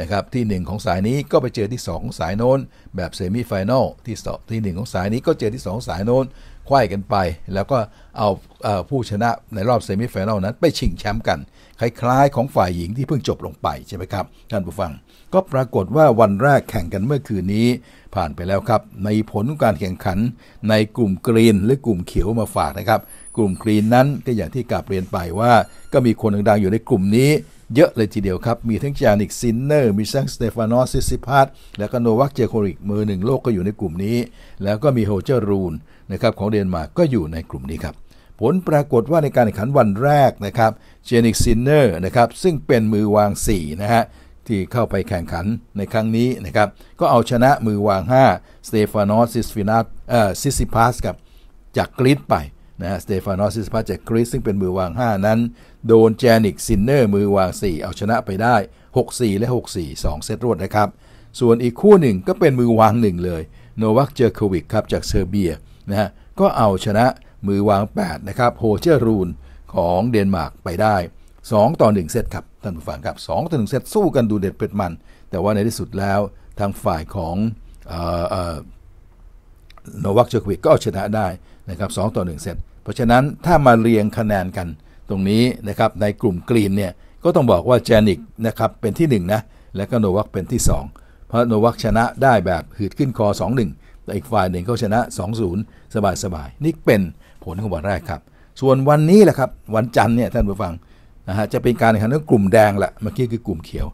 Speaker 1: นะครับที่ 1 ของสายนี้ก็ไปเจอที่2สายโน้นแบบเซมิไฟแนลที่ที่ 1 ของสายนี้ก็เจอที่ 2 สายโน้นไขว้กันไปแล้วก็เอาเอาผู้ชนะในรอบเซมิไฟแนลนั้นไปชิงแชมป์กัน คล้ายๆของฝ่ายหญิงที่เพิ่งจบลงไป ใช่ไหมครับ ท่านผู้ฟังก็ปรากฏว่าวันแรกแข่งกันเมื่อคืนนี้ ผ่านไปแล้วครับ ในผลการแข่งขันในกลุ่มกรีน หรือกลุ่มเขียวมาฝากนะครับ กลุ่มกรีนนั้นก็อย่างที่กาบเรียนไปว่าก็มีคนดังๆอยู่ในกลุ่มนี้เยอะเลยทีเดียวครับมีทั้งจานิกซินเนอร์มีทั้งสเตฟานอสซิซิพัสและก็โนวัคเจโคริกมือหนึ่งโลกก็อยู่ในกลุ่มนี้แล้วก็มีโฮเจอรูนนะครับของเดนมาร์กก็อยู่ในกลุ่มนี้ครับผลปรากฏว่าในการแข่งขันวันแรกนะครับเจนิกซินเนอร์นะครับซึ่งเป็นมือวาง4นะฮะที่เข้าไปแข่งขันในครั้งนี้นะครับก็เอาชนะมือวาง5สเตฟานอสซิสฟินาเอ่อซิสซิพาสกับจากกรีซไปนะสเตฟานอสซิสพาสจากกรีซซึ่งเป็นมือวาง5 นั้นโดนเจนิกซินเนอร์มือวาง 4เอาชนะไปได้ 6-4 และ 6-4 2 เซตรวดนะครับส่วนอีกคู่หนึ่งก็เป็นมือวางหนึ่งเลยโนวัคเจอร์โควิกครับจากเซอร์เบียนะฮะก็เอาชนะมือวาง8นะครับโฮเชอรูนของเดนมาร์กไปได้ 2 ต่อ1เซตครับท่านผู้ฟังครับ2ต่อ1เซตสู้กันดูเด็ดเป็ดมัน แต่ว่าในที่สุดแล้วทางฝ่ายของโนวัคเจอควิกก็เอาชนะได้นะครับ2ต่อ 1เซตเพราะฉะนั้นถ้ามาเรียงคะแนนกัน ตรงนี้นะครับในกลุ่มกรีนเนี่ย ก็ต้องบอกว่าเจนิกนะครับเป็นที่1นะ และก็โนวัคเป็นที่ 2เพราะโนวัคชนะได้แบบหืดขึ้นคอ2-1แต่อีกฝ่ายหนึ่งก็ชนะ 2-0 สบายสบายนี่เป็นผลของวันแรกครับ ส่วนวันนี้แหละครับ วันจันทร์เนี่ยท่านผู้ฟังนะฮะ จะเป็นการแข่งขันกลุ่มแดงละเมื่อกี้คือกลุ่มเขียว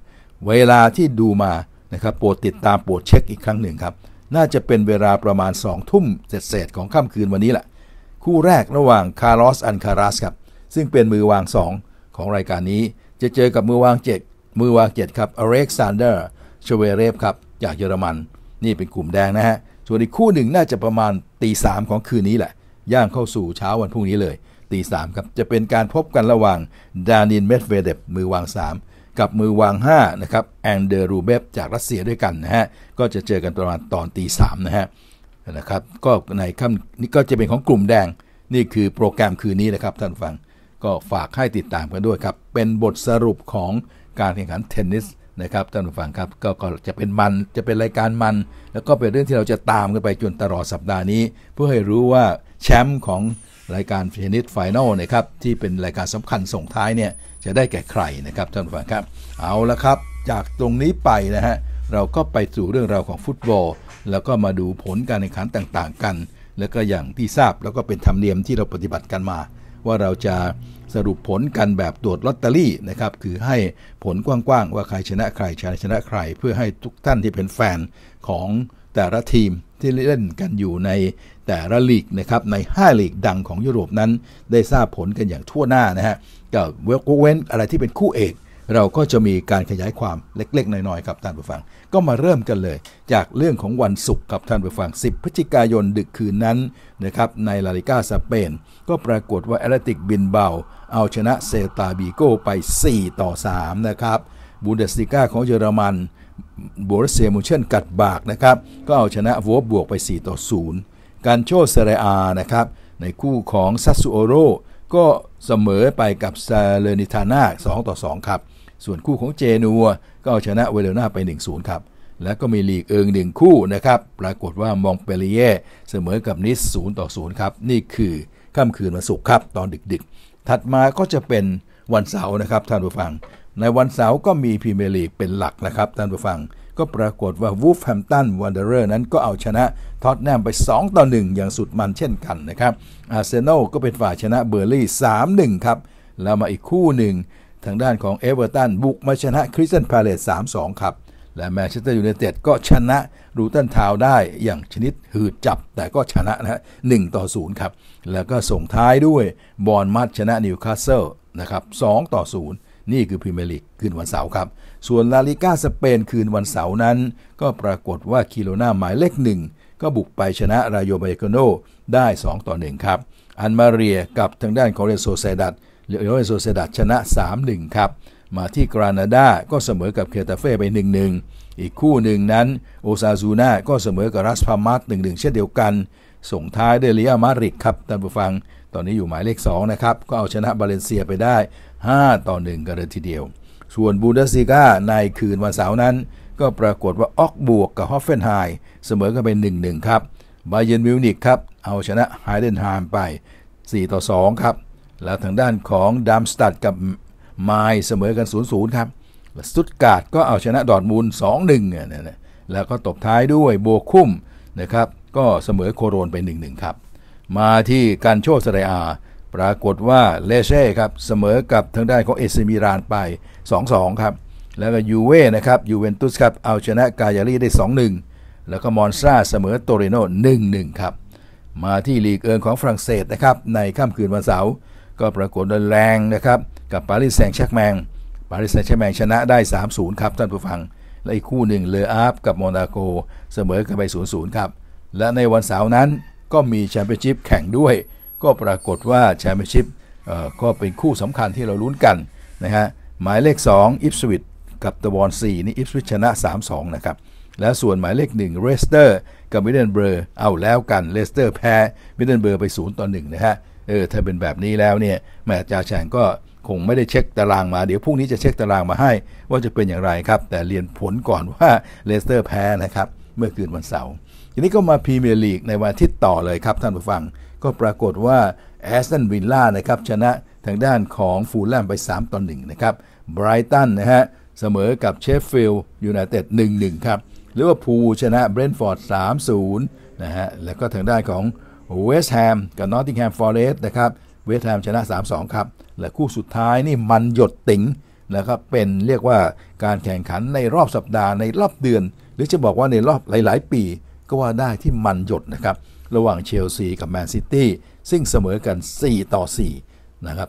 Speaker 1: เวลาที่ดูมานะครับ โปรดติดตามโปรดเช็คอีกครั้งหนึ่งครับ น่าจะเป็นเวลาประมาณ 2 ทุ่มเศษของค่ำคืนวันนี้แหละ คู่แรกระหว่างคาร์ลอสอันคารัสครับ ซึ่งเป็นมือวาง2ของรายการนี้ จะเจอกับมือวาง7มือวาง7ครับอเล็กซานเดอร์ชเวเรฟครับ จากเยอรมัน นี่เป็นกลุ่มแดงนะฮะส่วนอีกคู่หนึ่งน่าจะประมาณตีสามของคืนนี้แหละ ย่างเข้าสู่เช้าวันพรุ่งนี้เลย ตีสามครับ จะเป็นการพบกันระหว่างดานินเมดเวเดฟมือวาง 3 กับมือวาง 5 นะครับแอนเดอรูเบฟจากรัสเซียด้วยกันนะฮะ ก็จะเจอกันประมาณตอนตีสามนะฮะนะครับก็ในค่ำนี้ก็จะเป็นของกลุ่มแดงนี่คือโปรแกรมคืนนี้นะครับท่านฟังก็ฝากให้ติดตามกันด้วยครับเป็นบทสรุปของการแข่งขันเทนนิสนะครับท่านผู้ฟังครับก็จะเป็นมัน จะเป็นรายการมัน แล้วก็เป็นเรื่องที่เราจะตามกันไปจนตลอดสัปดาห์นี้ เพื่อให้รู้ว่าแชมป์ของรายการเทนนิสไฟแนลนะครับที่เป็นรายการสำคัญส่งท้ายเนี่ยจะได้แก่ใครนะครับท่านผู้ฟังครับ เอาละครับ จากตรงนี้ไปนะฮะเราก็ไปสู่เรื่องราวของฟุตบอลแล้วก็มาดูผลการแข่งขันต่างๆกัน แล้วก็อย่างที่ทราบแล้วก็เป็นธรรมเนียมที่เราปฏิบัติกันมา ว่าเราจะสรุปผลกันแบบตรวจลอตเตอรี่นะครับคือให้ผลกว้างๆว่าใครชนะใครชนะชนะใครเพื่อให้ทุกท่านที่เป็นแฟนของแต่ละทีมที่เล่นกันอยู่ในแต่ละลีกนะครับใน5ลีกดังของยุโรปนั้นได้ทราบผลกันอย่างทั่วหน้านะฮะก็เว้นอะไรที่เป็นคู่เอกเราก็จะมีการขยายความเล็กๆน้อยๆ ครับท่านผู้ฟัง ก็มาเริ่มกันเลย จากเรื่องของวันศุกร์ครับท่านผู้ฟัง 10 พฤศจิกายนดึกคืนนั้นนะครับในลาลิกาสเปนก็ปรากฏว่าแอตเลติกบินเบา เอาชนะเซตาบิโกไป 4 ต่อ3 นะครับบูเดสติก้าของเยอรมันบรวเซียมูเช่นกัดบากนะครับ ก็เอาชนะวัวบวกไป 4 ต่อ 0 การโชเซเรอานะครับในคู่ของซัสซูโอโรก็เสมอไปกับซาเลนิทาน่า2ต่อ2ครับส่วนคู่ของเจนัว ก็เอาชนะเวเลนาไป1-0ครับ แล้วก็มีลีกเอิงหนึ่งคู่นะครับ ปรากฏว่ามองเปรีเย่ เสมอกับนิส0ต่อ0ครับ นี่คือค่ำคืนวันศุกร์ครับ ตอนดึกๆ ถัดมาก็จะเป็นวันเสาร์นะครับท่านผู้ฟัง ในวันเสาร์ก็มีพรีเมียร์ลีกเป็นหลักนะครับท่านผู้ฟังก็ปรากฏว่าวูฟแฮมตันวันเดอร์นั้นก็เอาชนะท็อตแนมไป2ต่อ1อย่างสุดมันเช่นกันนะครับอาร์เซนอลก็เป็นฝ่ายชนะเบอร์ลี่3-1ครับแล้วมาอีกคู่หนึ่งทางด้านของเอเวอร์ตันบุกมาชนะคริสตันพาเลต3-2 ครับ และแมนเชสเตอร์ยูไนเต็ดก็ชนะรูตันทาวได้อย่างชนิดหืดจับแต่ก็ชนะนะหนึ่งต่อศูนย์ครับ แล้วก็ส่งท้ายด้วยบอลมัดชนะนิวคาสเซิลนะครับสองต่อศูนย์นี่คือพรีเมียร์ลีกคืนวันเสาร์ครับ ส่วนลาลิก้าสเปนคืนวันเสาร์นั้น ก็ปรากฏว่าคิโลนาหมายเลขหนึ่งก็บุกไปชนะรายโยบายโกโนได้2ต่อ1ครับ อันมาเรียกับทางด้านของเรโซเซดัตเรอัลโซเซดัชนะ 3-1 ครับ มาที่กรานาดาก็เสมอกับเคตาเฟ่ไป 1-1 อีกคู่หนึ่งนั้น โอซาซูนาก็เสมอกับรัสพามาร์ต1-1 เช่นเดียวกัน ส่งท้ายด้วยเรียมาริกครับท่านผู้ฟัง ตอนนี้อยู่หมายเลข 2 นะครับ ก็เอาชนะบาเลนเซียไปได้5ต่อ1กันเลยทีเดียว ส่วนบูเดสซิก้าในคืนวันเสาร์นั้น ก็ปรากฏว่าออกบวกกับฮอฟเฟนไฮเสมอกันเป็น1-1 ครับบาเยนมิวนิกครับเอาชนะไฮเดนฮามไป4ต่อ2ครับแล้วทางด้านของดัมสตัดกับไมล์เสมอกัน0์ครับสุดการดก็เอาชนะดอดมูล 2-1นึ่ะแล้วก็ตบท้ายด้วยโบคุ้มนะครับก็เสมอโคโรนไป 1-1 ครับ มาที่การโชคสไลอา ปรากฏว่าเลเช่ครับ เสมอกับทางด้านของเอซิมิรานไป 2-2 ครับ แล้วก็ยูเว่นะครับยูเวนตุสครับ เอาชนะกายารีได้ 2-1 แล้วก็มอนซ่าเสมอโตเรโน1-1 ครับ มาที่ลีกเอิงของฝรั่งเศสนะครับในค่ำคืนวันเสาร์ก็ปรากฏว่แรงนะครับ กับปารีสแซงต์แชกแมงปารีสแซงต์แชกแมงชนะได้ 3-0ครับท่านผู้ฟัง และอีกคู่หนึ่งเลออาฟกับมอนาโกเสมอกันไป0-0ครับ และในวันเสาร์นั้นก็มีแชมเปี้ยนชิพแข่งด้วย ก็ปรากฏว่าแชมเปี้ยนชิพก็เป็นคู่สำคัญที่เราลุ้นกันนะฮะหมายเลข 2 อิฟสวิตกับตะวอน4นี่อิฟสวิตชนะ 3-2นะครับ และส่วนหมายเลข1เรสเตอร์กับมิเดนเบอร์เอาแล้วกันเรสเตอร์แพ้มิเดนเบอร์ไป0ต่อ1นะฮะเออถ้าเป็นแบบนี้แล้วเนี่ยแม่จ่าแฉงก็คงไม่ได้เช็คตารางมา เดี๋ยวพรุ่งนี้จะเช็คตารางมาให้ ว่าจะเป็นอย่างไรครับ แต่เรียนผลก่อนว่าเลสเตอร์แพ้ นะครับ เมื่อคืนวันเสาร์ทีนี้ก็มาพรีเมียร์ลีก ในวันที่ต่อเลยครับท่านผู้ฟังก็ปรากฏว่าแอสตันวิลล่านะครับชนะ ทางด้านของฟูลแลมไป3ต่อ1นะครับไบรตันนะฮะเสมอกับเชฟฟิลด์ยูไนเต็ด1-1ครับหรือว่าพูชนะเบรนฟอร์ด3-0นะฮะแล้วก็ทางด้านของเวสแฮมกับนอตติงแฮมฟอร์เรสต์นะครับเวสแฮมชนะ 3-2 ครับ และคู่สุดท้ายนี่มันหยดติ๋งนะครับ เป็นเรียกว่าการแข่งขันในรอบสัปดาห์ในรอบเดือน หรือจะบอกว่าในรอบหลาย ๆปีก็ว่าได้ที่มันหยดนะครับ ระหว่างเชลซีกับแมนซิตี้ซึ่งเสมอกัน4ต่อ4นะครับ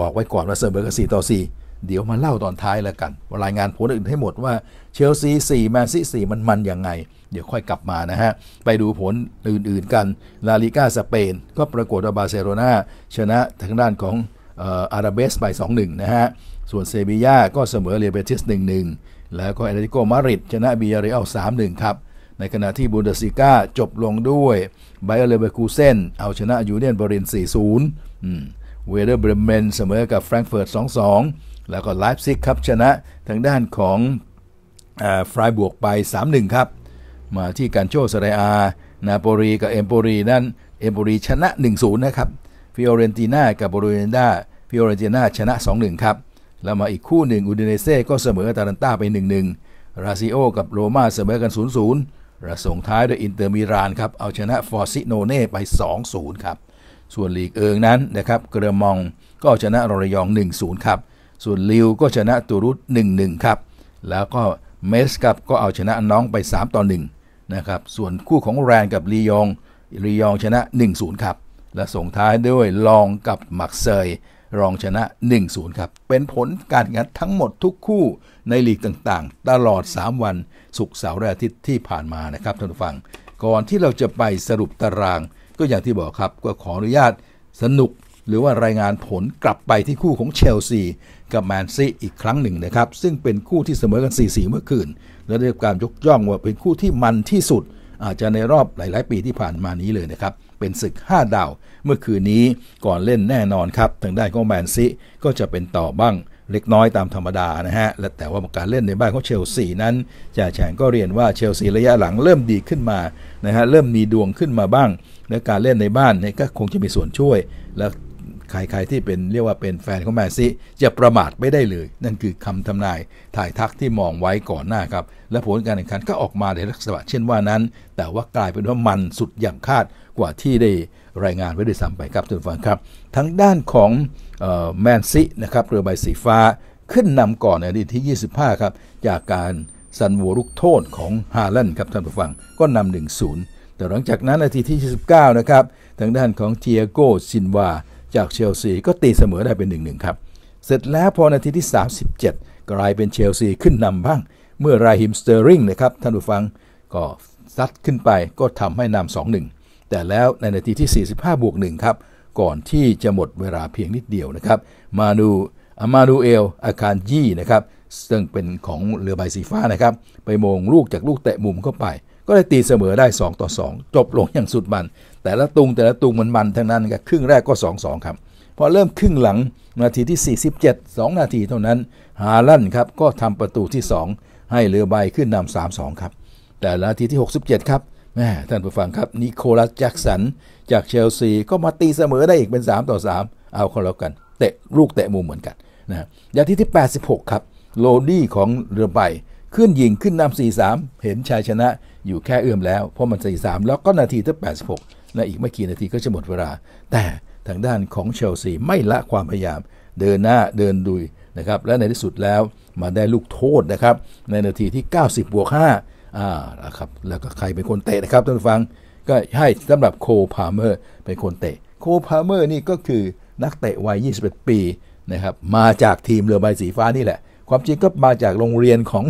Speaker 1: บอกไว้ก่อนว่าเสมอกัน4ต่อ4 เดี๋ยวมาเล่าตอนท้ายแล้วกัน รายงานผลอื่นให้หมดว่าชลซีสี่แมนซิสี่มันมันยังไง เดี๋ยวค่อยกลับมานะฮะ ไปดูผลอื่นๆกันลาลิก้าสเปนก็ประกวดาบาร์เซโลนาชนะทางด้านของอาราเบสไป2-1นะฮะส่วนเซบียาก็เสมอเรเบติส 1-1 แล้วก็เอเลติโกมาริดชนะบียาเรียล3-1ครับในขณะที่บูนเดสซิก้าจบลงด้วยไบเออเลเบคูเซนเอาชนะยูเนียนบริน4-0เวเดอร์เบรเมนเสมอกับแฟรงก์เฟิร์ต2-2 แล้วก็ไลฟ์ซิกครับ ชนะทางด้านของฟรายบวกไป 3-1ครับมาที่การโชสเรอา นาโปลีกับเอมโปลีนั้นเอมโปลีชนะ 1-0นะครับฟิโอเรนติน่ากับบรูเรนดาฟิโอเรนติน่าชนะ 2-1ครับแล้วมาอีกคู่หนึ่งอูดินเซ่ก็เสมอตาลันต้าไป 1-1 ราซิโอ กับโรม่าเสมอกัน 0-0และส่งท้ายด้วยอินเตอร์มิรานครับ เอาชนะฟอร์ซิโนเน่ไป 2-0ครับส่วนลีกเอิงนั้นนะครับเกรมองก็ชนะรอรยอง1-0ครับส่วนลิวก็ชนะตูรุต1-1ครับแล้วก็เมสครับก็เอาชนะน้องไป 3ต่อ1นะครับส่วนคู่ของแรนกับลียองลียองชนะ 1-0ครับ และส่งท้ายด้วยลองกับมักเซย รองชนะ 1-0ครับ เป็นผลการแข่งขันทั้งหมดทุกคู่ในลีกต่างๆ ตลอด 3 วันศุกร์เสาร์และอาทิตย์ที่ผ่านมานะครับท่านผู้ฟังก่อนที่เราจะไปสรุปตาราง ก็อย่างที่บอกครับ ก็ขออนุญาตสนุกหรือว่ารายงานผลกลับไปที่คู่ของเชลซีกับแมนซีอีกครั้งหนึ่งนะครับ ซึ่งเป็นคู่ที่เสมอกัน 4-4 เมื่อคืนและได้รับการยกย่องว่าเป็นคู่ที่มันที่สุด อาจจะในรอบหลายๆ ปีที่ผ่านมานี้เลยนะครับ เป็นศึก5ดาวเมื่อคืนนี้ก่อนเล่นแน่นอนครับทางด้านของแมนซีก็จะเป็นต่อบ้างเล็กน้อยตามธรรมดานะฮะ และแต่ว่าการเล่นในบ้านของเชลซีนั้นจ่าแฉงก็เรียนว่าเชลซีระยะหลังเริ่มดีขึ้นมานะฮะเริ่มมีดวงขึ้นมาบ้าง และการเล่นในบ้านนี่ก็คงจะมีส่วนช่วย และใครๆที่เป็นเรียกว่าเป็นแฟนของแมซี่จะประมาทไม่ได้เลย นั่นคือคำทำนาย ถ่ายทักที่มองไว้ก่อนหน้าครับ และผลการแข่งขันก็ออกมาในลักษณะเช่นว่านั้น แต่ว่ากลายเป็นว่ามันสุดอย่างคาดกว่าที่ได้รายงานไว้ด้วยซ้ำไปครับท่านฟังครับทั้งด้านของแมนซ่นะครับเรือใบสีฟ้าขึ้นนำก่อนในนทีที่ 25 ครับ จากการซันวัวลุกโทษของฮาลันครับท่านผู้ฟังก็นำ 1-0 แต่หลังจากนั้นนาทีที่29นะครับทางด้านของเทียโกซินวาจากเชลซีก็ตีเสมอได้เป็นหหนนึึ่ง่งครับ เสร็จแล้วพอนาทีที่ 37 กลายเป็นเชลซีขึ้นนำบ้างเมื่อราฮิมสเตอร์ริงนะครับ ท่านผู้ฟังก็ซัดขึ้นไปก็ทำให้นำ2-1 แต่แล้วในนาทีที่ 45บวก1ครับ ก่อนที่จะหมดเวลาเพียงนิดเดียวนะครับมานูอามานูเอลอาคารยี่นะครับ ซึ่งเป็นของเรือใบสีฟ้านะครับ ไปมงลูกจากลูกเตะมุมเข้าไปก็เลยตีเสมอได้ 2 ต่อ 2 จบลงอย่างสุดมัน แต่ละตุงแต่ละตุงมันมันทั้งนั้นครับครึ่งแรกก็ 2 2 ครับพอเริ่มครึ่งหลังนาทีที่ 47 2 นาทีเท่านั้นฮาลั่นครับ ก็ทำประตูที่ 2 ให้เรือใบขึ้นนำ 3 2ครับ แต่นาทีที่ 67 ครับแม่ท่านผู้ฟังครับนิโคลัสแจ็กสันจากเชลซี ก็มาตีเสมอได้อีกเป็น 3 ต่อ3 เอาเขาแล้วกันเตะลูกเตะมุมเหมือนกันนะนาทีที่ 86ครับโลดี้ของเรือใบขึ้นยิงขึ้นนำ4-3 เห็นชายชนะอยู่แค่เอื้อมแล้วเพราะมันสี่สามแล้วก็นาทีที่แปดสิบหกและอีกไม่กี่นาทีก็จะหมดเวลา แต่ทางด้านของเชลซี ไม่ละความพยายามเดินหน้าเดินดุยนะครับและในที่สุดแล้วมาได้ลูกโทษนะครับ ในนาทีที่ 90บวก5อ่าครับแล้วก็ใครเป็นคนเตะนะครับท่านฟัง ก็ให้สำหรับโคพาเมอร์เป็นคนเตะโคพาเมอร์นี่ก็คือนักเตะวัย21 ปีนะครับมาจากทีมเรือใบสีฟ้านี่แหละความจริงก็มาจากโรงเรียนของ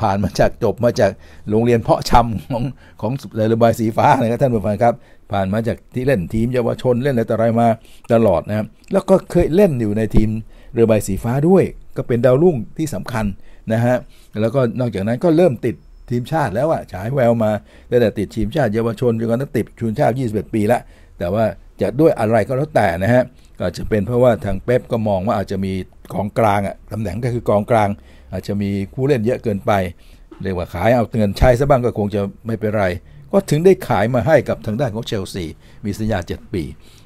Speaker 1: ผ่านมาจากจบมาจากโรงเรียนเพาะชำของของเรือใบสีฟ้านะครับท่านผู้ฟังครับผ่านมาจากที่เล่นทีมเยาวชนเล่นอะไรต่ออะไรมาตลอดนะครับแล้วก็เคยเล่นอยู่ในทีมเรือใบสีฟ้าด้วย ก็เป็นดาวรุ่งที่สำคัญนะฮะแล้วก็นอกจากนั้นก็เริ่มติดทีมชาติแล้วอะฉายแววมาตั้งแต่ติดทีมชาติเยาวชนจนกระทั่งติดชุนชาติ 21 ปีละแต่ว่าจะด้วยอะไรก็แล้วแต่นะฮะอาจจะเป็นเพราะว่าทางเป๊ปก็มองว่าอาจจะมีกองกลางอ่ะตำแหน่งก็คือกองกลาง อาจจะมีผู้เล่นเยอะเกินไปเรียกว่าขายเอาเงินใช้ซะบ้างก็คงจะไม่เป็นไร ก็ถึงได้ขายมาให้กับทางด้านของเชลซีมีสัญญา7 ปี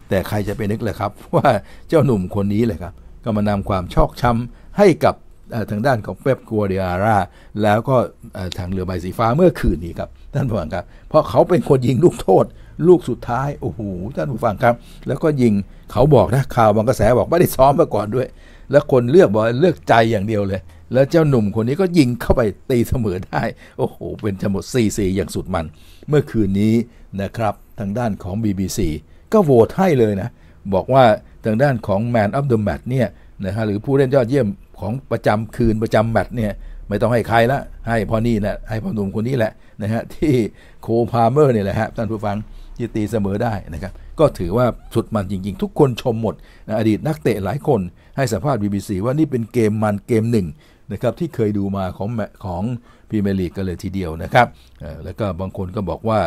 Speaker 1: แต่ใครจะไปนึกเลยครับ ว่าเจ้าหนุ่มคนนี้เลยครับ ก็มานำความชอกช้ำให้กับทางด้านของเป๊ปกัวเดียร่าแล้วก็ทางเรือใบสีฟ้าเมื่อคืนนี้ครับ ท่านผู้ฟังครับ เพราะเขาเป็นคนยิงลูกโทษ ลูกสุดท้ายโอ้โห ท่านผู้ฟังครับ แล้วก็ยิงเขาบอกนะข่าวบางกระแสบอกไม่ได้ซ้อมมาก่อนด้วย แล้วคนเลือกบอกเลือกใจอย่างเดียวเลย แล้วเจ้าหนุ่มคนนี้ก็ยิงเข้าไปตีเสมอได้ โอ้โห เป็นทั้สี่สี่อย่างสุดมัน เมื่อคืนนี้นะครับทางด้านของ BBC ก็โหวตให้เลยนะบอกว่าทางด้านของ Man of the Match เนี่ยนะฮะหรือผู้เล่นยอดเยี่ยมของประจำคืนประจำแมตช์เนี่ยไม่ต้องให้ใครละให้พอนี่แหละให้พอหนุ่มคนนี้แหละนะฮะที่โคพาเมอร์เนี่ยแหละฮะท่านผู้ฟังยีตีเสมอได้นะครับก็ถือว่าสุดมันจริงๆ ทุกคนชมหมดนะอดีตนักเตะหลายคนให้สัมภาษณ์ BBC ว่านี่เป็นเกมมันเกมหนึ่งนะครับที่เคยดูมาของของพีเมลีกกันเลยทีเดียวนะครับ แล้วก็บางคนก็บอกว่า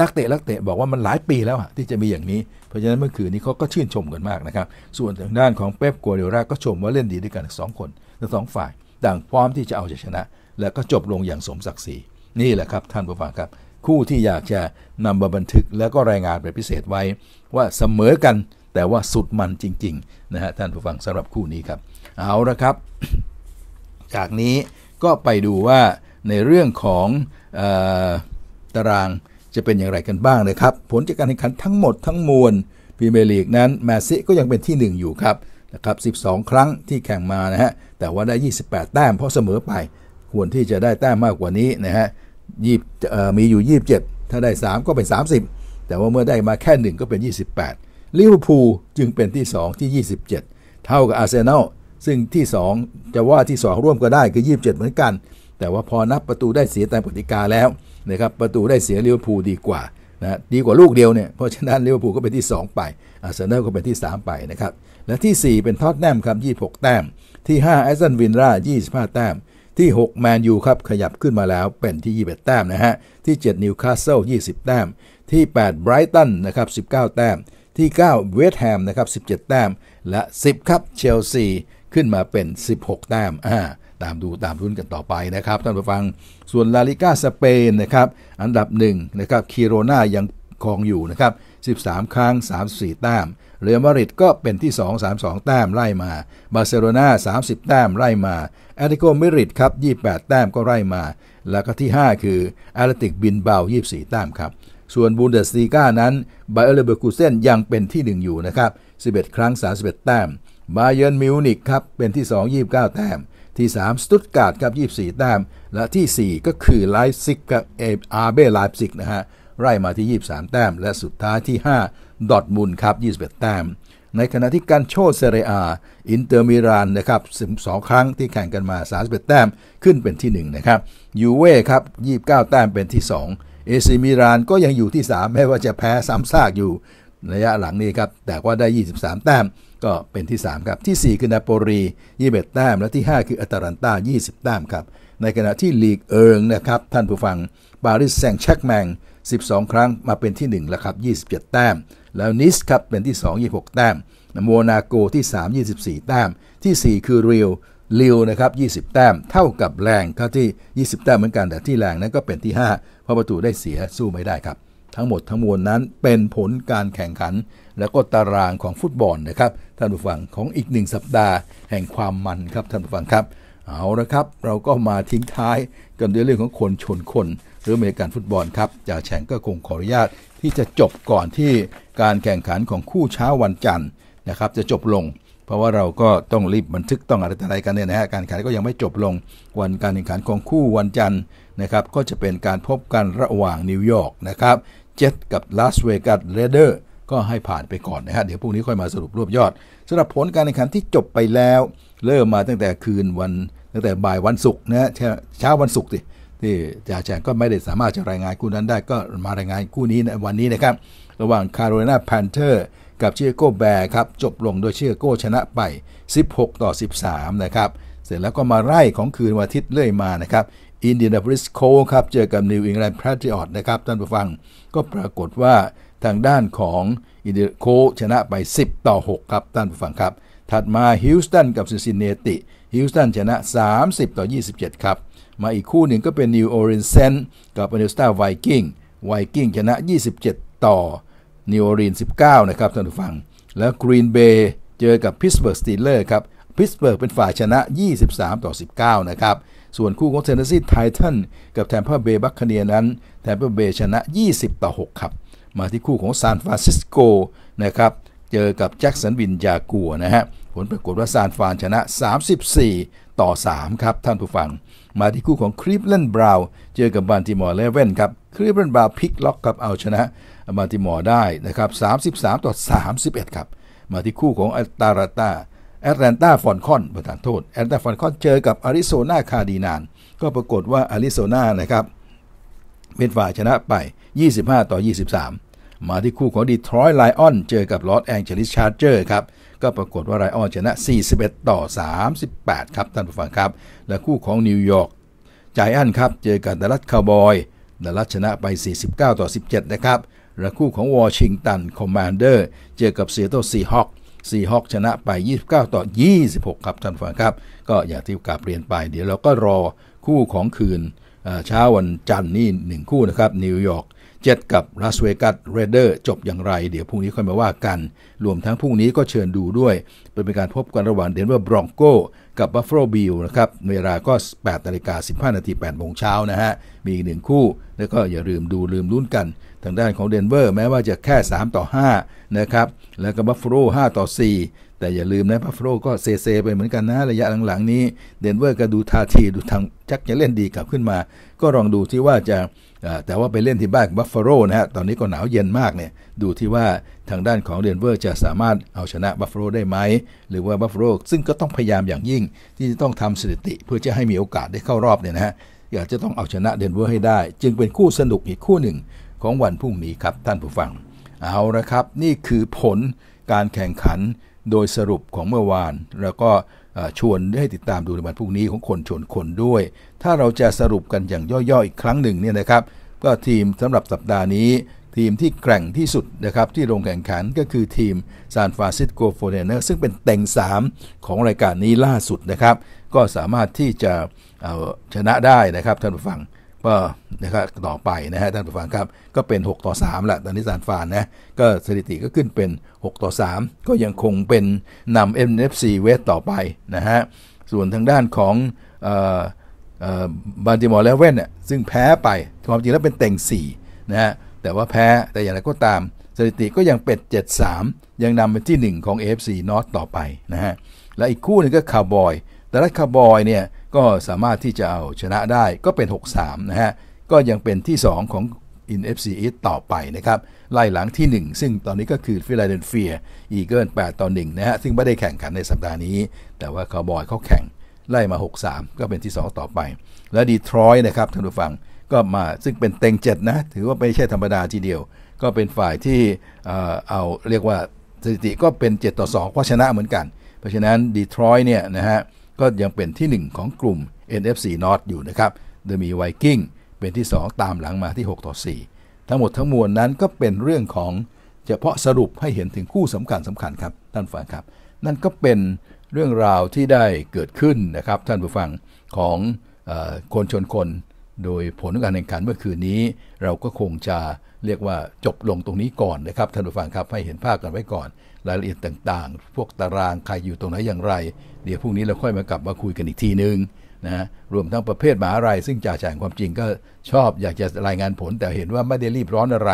Speaker 1: นักเตะนักเตะบอกว่ามันหลายปีแล้วที่จะมีอย่างนี้เพราะฉะนั้นเมื่อคืนนี้เขาก็ชื่นชมกันมากนะครับ ส่วนทางด้านของเป๊ปกัวเดร่าก็ชมว่าเล่นดีด้วยกันสองคนทั้งสองฝ่ายดังพร้อมที่จะเอาชนะ และก็จบลงอย่างสมศักดิ์ศรีนี่แหละครับท่านผู้ฟังครับ คู่ที่อยากจะนำมาบันทึกแล้วก็รายงานเป็นพิเศษไว้ว่าเสมอกันแต่ว่าสุดมันจริงๆนะฮะท่านผู้ฟังสำหรับคู่นี้ครับเอาละครับจากนี้ก็ไปดูว่าในเรื่องของออตารางจะเป็นอย่างไรกันบ้างนะครับ ผลจากการแข่งขันทั้งหมดทั้งมวลพรีเมียร์ลีกนั้นแมซิก็ยังเป็นที่ 1 อยู่ครับนะครับ12 ครั้งที่แข่งมานะฮะแต่ว่าได้ 28 แต้ม เพราะเสมอไปควรที่จะได้แต้มมากกว่านี้นะฮะยี่มีอยู่ 27 ถ้าได้ 3 ก็เป็น 30 แต่ว่าเมื่อได้มาแค่ 1 ก็เป็น 28ลิเวอร์พูลจึงเป็นที่ 2 ที่ 27 เท่ากับอาร์เซนอลซึ่งที่ 2 จะว่าที่ 2 ร่วมก็ได้คือ27 เหมือนกัน แต่ว่าพอนับประตูได้เสียตามกติกาแล้วนะครับประตูได้เสียลิเวอร์พูลดีกว่านะดีกว่าลูกเดียวเนี่ยเพราะฉะนั้นลิเวอร์พูลก็เป็นที่ 2 ไปอาร์เซนอลก็เป็นที่ 3 ไปนะครับและที่ 4 เป็นท็อตแนมครับ26แต้ม ที่5แอสตันวินล่า25แต้ม ที่6แมนยูครับขยับขึ้นมาแล้วเป็นที่21แต้มนะฮะที่ 7 นิวคาสเซิล20แต้มที่8ไบรตันนะครับ19 แต้ม ที่ 9 เวสต์แฮมนะครับ17แต้ม และ 10ครับเชลซีขึ้นมาเป็น16แต้มอ่าตามดูตามรุ่นกันต่อไปนะครับท่านผู้ฟัง ส่วนลาลิก้าสเปนนะครับ อันดับ1นะครับคีโรนายังครองอยู่นะครับ 13 ครั้ง 34แต้มเรอัลมาดริดก็เป็นที่ 2 32 แต้มไล่มาบาร์เซโลนา30 แต้มไล่มาแอตเลติโกมิริดครับ 28 แต้มก็ไล่มา แล้วก็ที่ 5 คืออาร์ติกบินเบา 24แต้มครับ ส่วนบูนเดสซีกานั้นไบเออร์เลเบอร์กูเซนยังเป็นที่ 1 อยู่นะครับ 11 ครั้ง31แต้มบาเยิร์นมิวนิกครับเป็นที่2 29แต้มที่ 3 สตุตการ์ดครับ 24 แต้ม และที่ 4 ก็คือไลฟ์ซิกกับเออาร์เบไลฟ์ซิกนะฮะไล่มาที่ 23 แต้ม และสุดท้ายที่ 5 ดอทมุลครับ 21 แต้ม ในขณะที่การโชดเซเรียอินเตอร์มิรานนะครับ12 ครั้งที่แข่งกันมา 31 แต้มขึ้นเป็นที่ 1 นะครับ ยูเว่ครับ 29 แต้มเป็นที่ 2 เอซิมิรานก็ยังอยู่ที่3แม้ว่าจะแพ้ซ้ำซากอยู่ระยะหลังนี้ครับ แต่ว่าได้ 23 แต้มก็เป็นที่ 3 ครับ ที่ 4 คือนาโปลี21 แต้ม และที่ 5 คืออัตแลนตา20 แต้มครับ ในขณะที่ ลีกเอิงนะครับท่านผู้ฟังปารีสแซงต์แชกแมง12 ครั้งมาเป็นที่1แล้วครับ 27 แต้ม แล้วนิสครับ เป็นที่ 2 26 แต้มโมนาโกที่ 3 24 แต้ม ที่ 4 คือเรียวลิวนะครับ20 แต้ม เท่ากับแรงเขาที่ 20 แต้มเหมือนกัน แต่ที่แรงนั้นก็เป็นที่ 5 เพราะประตูได้เสียสู้ไม่ได้ครับ ทั้งหมดทั้งมวลนั้นเป็นผลการแข่งขันแล้วก็ตารางของฟุตบอลนะครับท่านผู้ฟังของอีกหนึ่งสัปดาห์แห่งความมันครับท่านผู้ฟังครับเอาละครับ เราก็มาทิ้งท้ายกันด้วยเรื่องของคนชนคน หรือเมริกันฟุตบอลครับจ่าแฉงก็คงขออนุญาต ที่จะจบก่อนที่การแข่งขันของคู่เช้าวันจันทร์นะครับจะจบลง เพราะว่าเราก็ต้องรีบบันทึกต้องอะไรอะไรกันเนี่ยนะฮะการแข่งขันก็ยังไม่จบลง วันการแข่งขันของคู่วันจันทร์นะครับก็จะเป็นการพบกันระหว่างนิวยอร์กนะครับเจ็ดกับลาสเวกัสเรเดอร์ก็ให้ผ่านไปก่อนนะฮะเดี๋ยวพรุ่งนี้ค่อยมาสรุปรวบยอด สำหรับผลการแข่งขันที่จบไปแล้ว เริ่มมาตั้งแต่คืนวัน ตั้งแต่บ่ายวันศุกร์นะฮะ เช้าวันศุกร์สิ ที่จ่าแจงก็ไม่ได้สามารถจะรายงานคู่นั้นได้ ก็มารายงานคู่นี้ในวันนี้นะครับ ระหว่างคาร์โรไลนาแพนเทอร์กับเชียโก้แบร์ครับ จบลงโดยเชียโก้ชนะไป 16 ต่อ 13 นะครับ เสร็จแล้วก็มาไล่ของคืนวันอาทิตย์เรื่อยมานะครับอินเดียนาบริสโคครับ เจอกับนิวอิงแลนด์แพทริออตนะครับท่านผู้ฟัง ก็ปรากฏว่าทางด้านของอินเดียโคชนะไป 10 ต่อ 6 ครับท่านผู้ฟังครับ ถัดมาฮิลสตันกับซินซินเนติฮิลสตันชนะ 30 ต่อ 27 ครับ มาอีกคู่หนึ่งก็เป็นนิวออรินเซนกับเอเดสตาไวกิ้งไวกิ้งชนะ 27 ต่อนิวออรินส19 นะครับ ท่านผู้ฟัง แล้วกรีนเบย์เจอกับพิสเบิร์กสตีลเลอร์ครับพิสเบิร์กเป็นฝ่ายชนะ 23 ต่อ 19 นะครับ ส่วนคู่ของเซนเนสซีไททันกับแทมเปอร์เบย์บัคคเนียนั้นแทมเปอร์เบย์ชนะ 20 ต่อ 6 ครับมาที่คู่ของซานฟรานซิสโกนะครับ เจอกับแจ็คสันวินยากัวนะฮะ ผลปรากฏว่าซานฟรานชนะ 34ต่อ3ครับท่านผู้ฟัง มาที่คู่ของคริปเลนบราวเจอกับบันติมอร์เลเว่นครับ คริปเลนบราวพลิกล็อกกับเอาชนะบันติมอร์ได้นะครับ33ต่อ31 ครับ มาที่คู่ของอัตาราตาแอตแลนตาฟอนคอนประธานโทษ แอตแลนตาฟอนคอนเจอกับอาริโซนา คาดีนาน ก็ปรากฏว่าอาริโซนานะครับ เป็นฝ่ายชนะไป25 ต่อ 23 มาที่คู่ของดีทรอยต์ไลออนเจอกับลอสแองเจลิสชาร์เจอร์ครับ ก็ปรากฏว่าไลออนชนะ 41 ต่อ 38 ครับท่านผู้ฟังครับ และคู่ของนิวยอร์กไจแอนครับ เจอกับดัลลัสคาวบอยดัลลัสชนะไป 49 ต่อ 17 นะครับ และคู่ของวอชิงตันคอมมานเดอร์เจอกับเซียโตซีฮอคซีฮอคชนะไป 29 ต่อ 26 ครับ ท่านผู้ฟังครับ ก็อย่างที่กาเเลี่ยนไป เดี๋ยวเราก็รอคู่ของคืนเช้าวันจันทร์นี่1คู่นะครับนิวยอร์กเจ็ดกับลาสเวกัสเรเดอร์ จบอย่างไร เดี๋ยวพรุ่งนี้ค่อยมาว่ากัน รวมทั้งพรุ่งนี้ก็เชิญดูด้วย เป็นการพบกันระหว่างเดนเวอร์บรองโกกับบัฟฟาโลบิลนะครับเวลาก็8นาฬิกา15นาที8โมงเช้านะฮะ มีอีกหนึ่งคู่ แล้วก็อย่าลืมดูลืมลุ้นกันทางด้านของเดนเวอร์แม้ว่าจะแค่ 3 ต่อ 5 นะครับ แล้วก็บัฟฟาโล5ต่อ 4 แต่อย่าลืมนะบัฟฟาโลก็เซเซไปเหมือนกันนะระยะหลังๆนี้เดนเวอร์ก็ดูท่าทีดูทางจักจะเล่นดีกลับขึ้นมาก็ลองดูที่ว่าจะแต่ว่าไปเล่นที่บ้านบัฟฟาโลนะฮะตอนนี้ก็หนาวเย็นมากเนี่ยดูที่ว่าทางด้านของเดนเวอร์จะสามารถเอาชนะบัฟฟาโลได้ไหมหรือว่าบัฟฟาโลซึ่งก็ต้องพยายามอย่างยิ่งที่จะต้องทำสถิติเพื่อจะให้มีโอกาสได้เข้ารอบเนี่ยนะฮะอยากจะต้องเอาชนะเดนเวอร์ให้ได้ จึงเป็นคู่สนุกอีกคู่หนึ่งของวันพรุ่งนี้ครับท่านผู้ฟัง เอาละครับนี่คือผลการแข่งขันโดยสรุปของเมื่อวาน แล้วก็ชวนให้ติดตามดูในวันพรุ่งนี้ของคนชนคนด้วยถ้าเราจะสรุปกันอย่างย่อยๆอีกครั้งหนึ่งเนี่ยนะครับก็ทีมสำหรับสัปดาห์นี้ทีมที่แกร่งที่สุดนะครับที่ลงแข่งขันก็คือทีมซานฟรานซิสโกโฟเรเนอร์ซึ่งเป็นเต็ง3 ของรายการนี้ล่าสุดนะครับก็สามารถที่จะเอาชนะได้นะครับ ท่านผู้ฟังก็นะครับต่อไปนะฮะท่านผู้ฟังครับก็เป็น 6 ต่อ3แหละตอนนี้ซานฟานนะก็สถิติก็ขึ้นเป็น 6 ต่อ 3 ก็ยังคงเป็นนำ NFC เวสต่อไปนะฮะส่วนทางด้านของบา์ติมอร์เลเว่นเนี่ยซึ่งแพ้ไปความจริงแล้วเป็นเต่ง4นะฮะแต่ว่าแพ้แต่อย่างไรก็ตาม สถิติก็ยังเป็ด 7-3 ยังนำเป็นที่ 1 ของ AFC n o r t อต่อไปนะฮะและอีกคู่นึงก็คาร์บอย แต่ละคาร์บอยเนี่ยก็สามารถที่จะเอาชนะได้ก็เป็น 6-3 นะฮะ ก็ยังเป็นที่ 2 ของอิน NFC East ต่อไปนะครับไล่หลังที่ 1 ซึ่งตอนนี้ก็คือฟิลาเดลเฟียอีเกิล8ต่อ1นะฮะซึ่งไม่ได้แข่งขันในสัปดาห์นี้ แต่ว่าคาร์บอยเขาแข่งไล่มา 63 ก็เป็นที่ 2 ต่อไป และดีทรอยนะครับท่านผู้ฟัง ก็มาซึ่งเป็นเต็ง7นะ ถือว่าไม่ใช่ธรรมดาทีเดียว ก็เป็นฝ่ายที่ เอาเรียกว่าสถิติก็เป็น 7 ต่อ2าะชนะเหมือนกัน เพราะฉะนั้นดีทรอยเนี่ยนะฮะ ก็ยังเป็นที่1 ของกลุ่ม NFC North อยู่นะครับ โดยมีไวกิ้งเป็นที่ 2 ตามหลังมาที่ 6 ต่อ 4 ทั้งหมดทั้งมวลนั้นก็เป็นเรื่องของเฉพาะสรุปให้เห็นถึงคู่สำคัญสำคัญครับท่านฟังครับ นั่นก็เป็นเรื่องราวที่ได้เกิดขึ้นนะครับท่านผู้ฟังของอคนชนคน โดยผลการแข่งขันเมื่อคืนนี้ เราก็คงจะเรียกว่าจบลงตรงนี้ก่อนนะครับ ท่านผู้ฟังครับ ให้เห็นภาพกันไว้ก่อน รายละเอียดต่างๆ พวกตารางใครอยู่ตรงไหนอย่างไร เดี๋ยวพรุ่งนี้เราค่อยมากลับมาคุยกันอีกทีนึงนะรวมทั้งประเภทหมาอะไรซึ่งจ่าแจงความจริงก็ชอบอยากจะรายงานผล แต่เห็นว่าไม่ได้รีบร้อนอะไร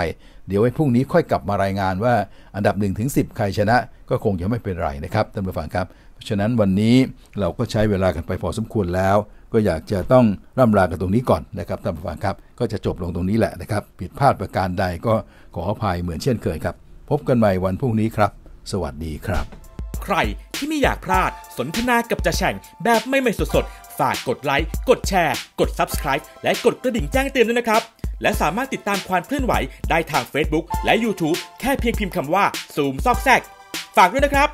Speaker 1: เดี๋ยวไว้พรุ่งนี้ค่อยกลับมารายงานว่าอันดับ1ถึง10 ใครชนะ ก็คงจะไม่เป็นไรนะครับท่านผู้ฟังครับพราะฉะนั้นวันนี้เราก็ใช้เวลากันไปพอสมควรแล้ว ก็อยากจะต้องร่ำลากันตรงนี้ก่อนนะครับท่านผู้ฟังครับ ก็จะจบลงตรงนี้แหละนะครับผิดพลาดประการใดก็ขออภัยเหมือนเช่นเคยครับ พบกันใหม่วันพรุ่งนี้ครับ สวัสดีครับ ใครที่ไม่อยากพลาด สนทนากับจะแฉ่งแบบไม่ไม่สดๆฝากกดไลค์กดแชร์ กด Subscribe และกดกระดิ่งแจ้งเตือนด้วยนะครับ และสามารถติดตามความเคลื่อนไหวได้ทาง Facebook และ YouTube แค่เพียงพิมพ์คำว่าซูมซอกแซกฝากด้วยนะครับ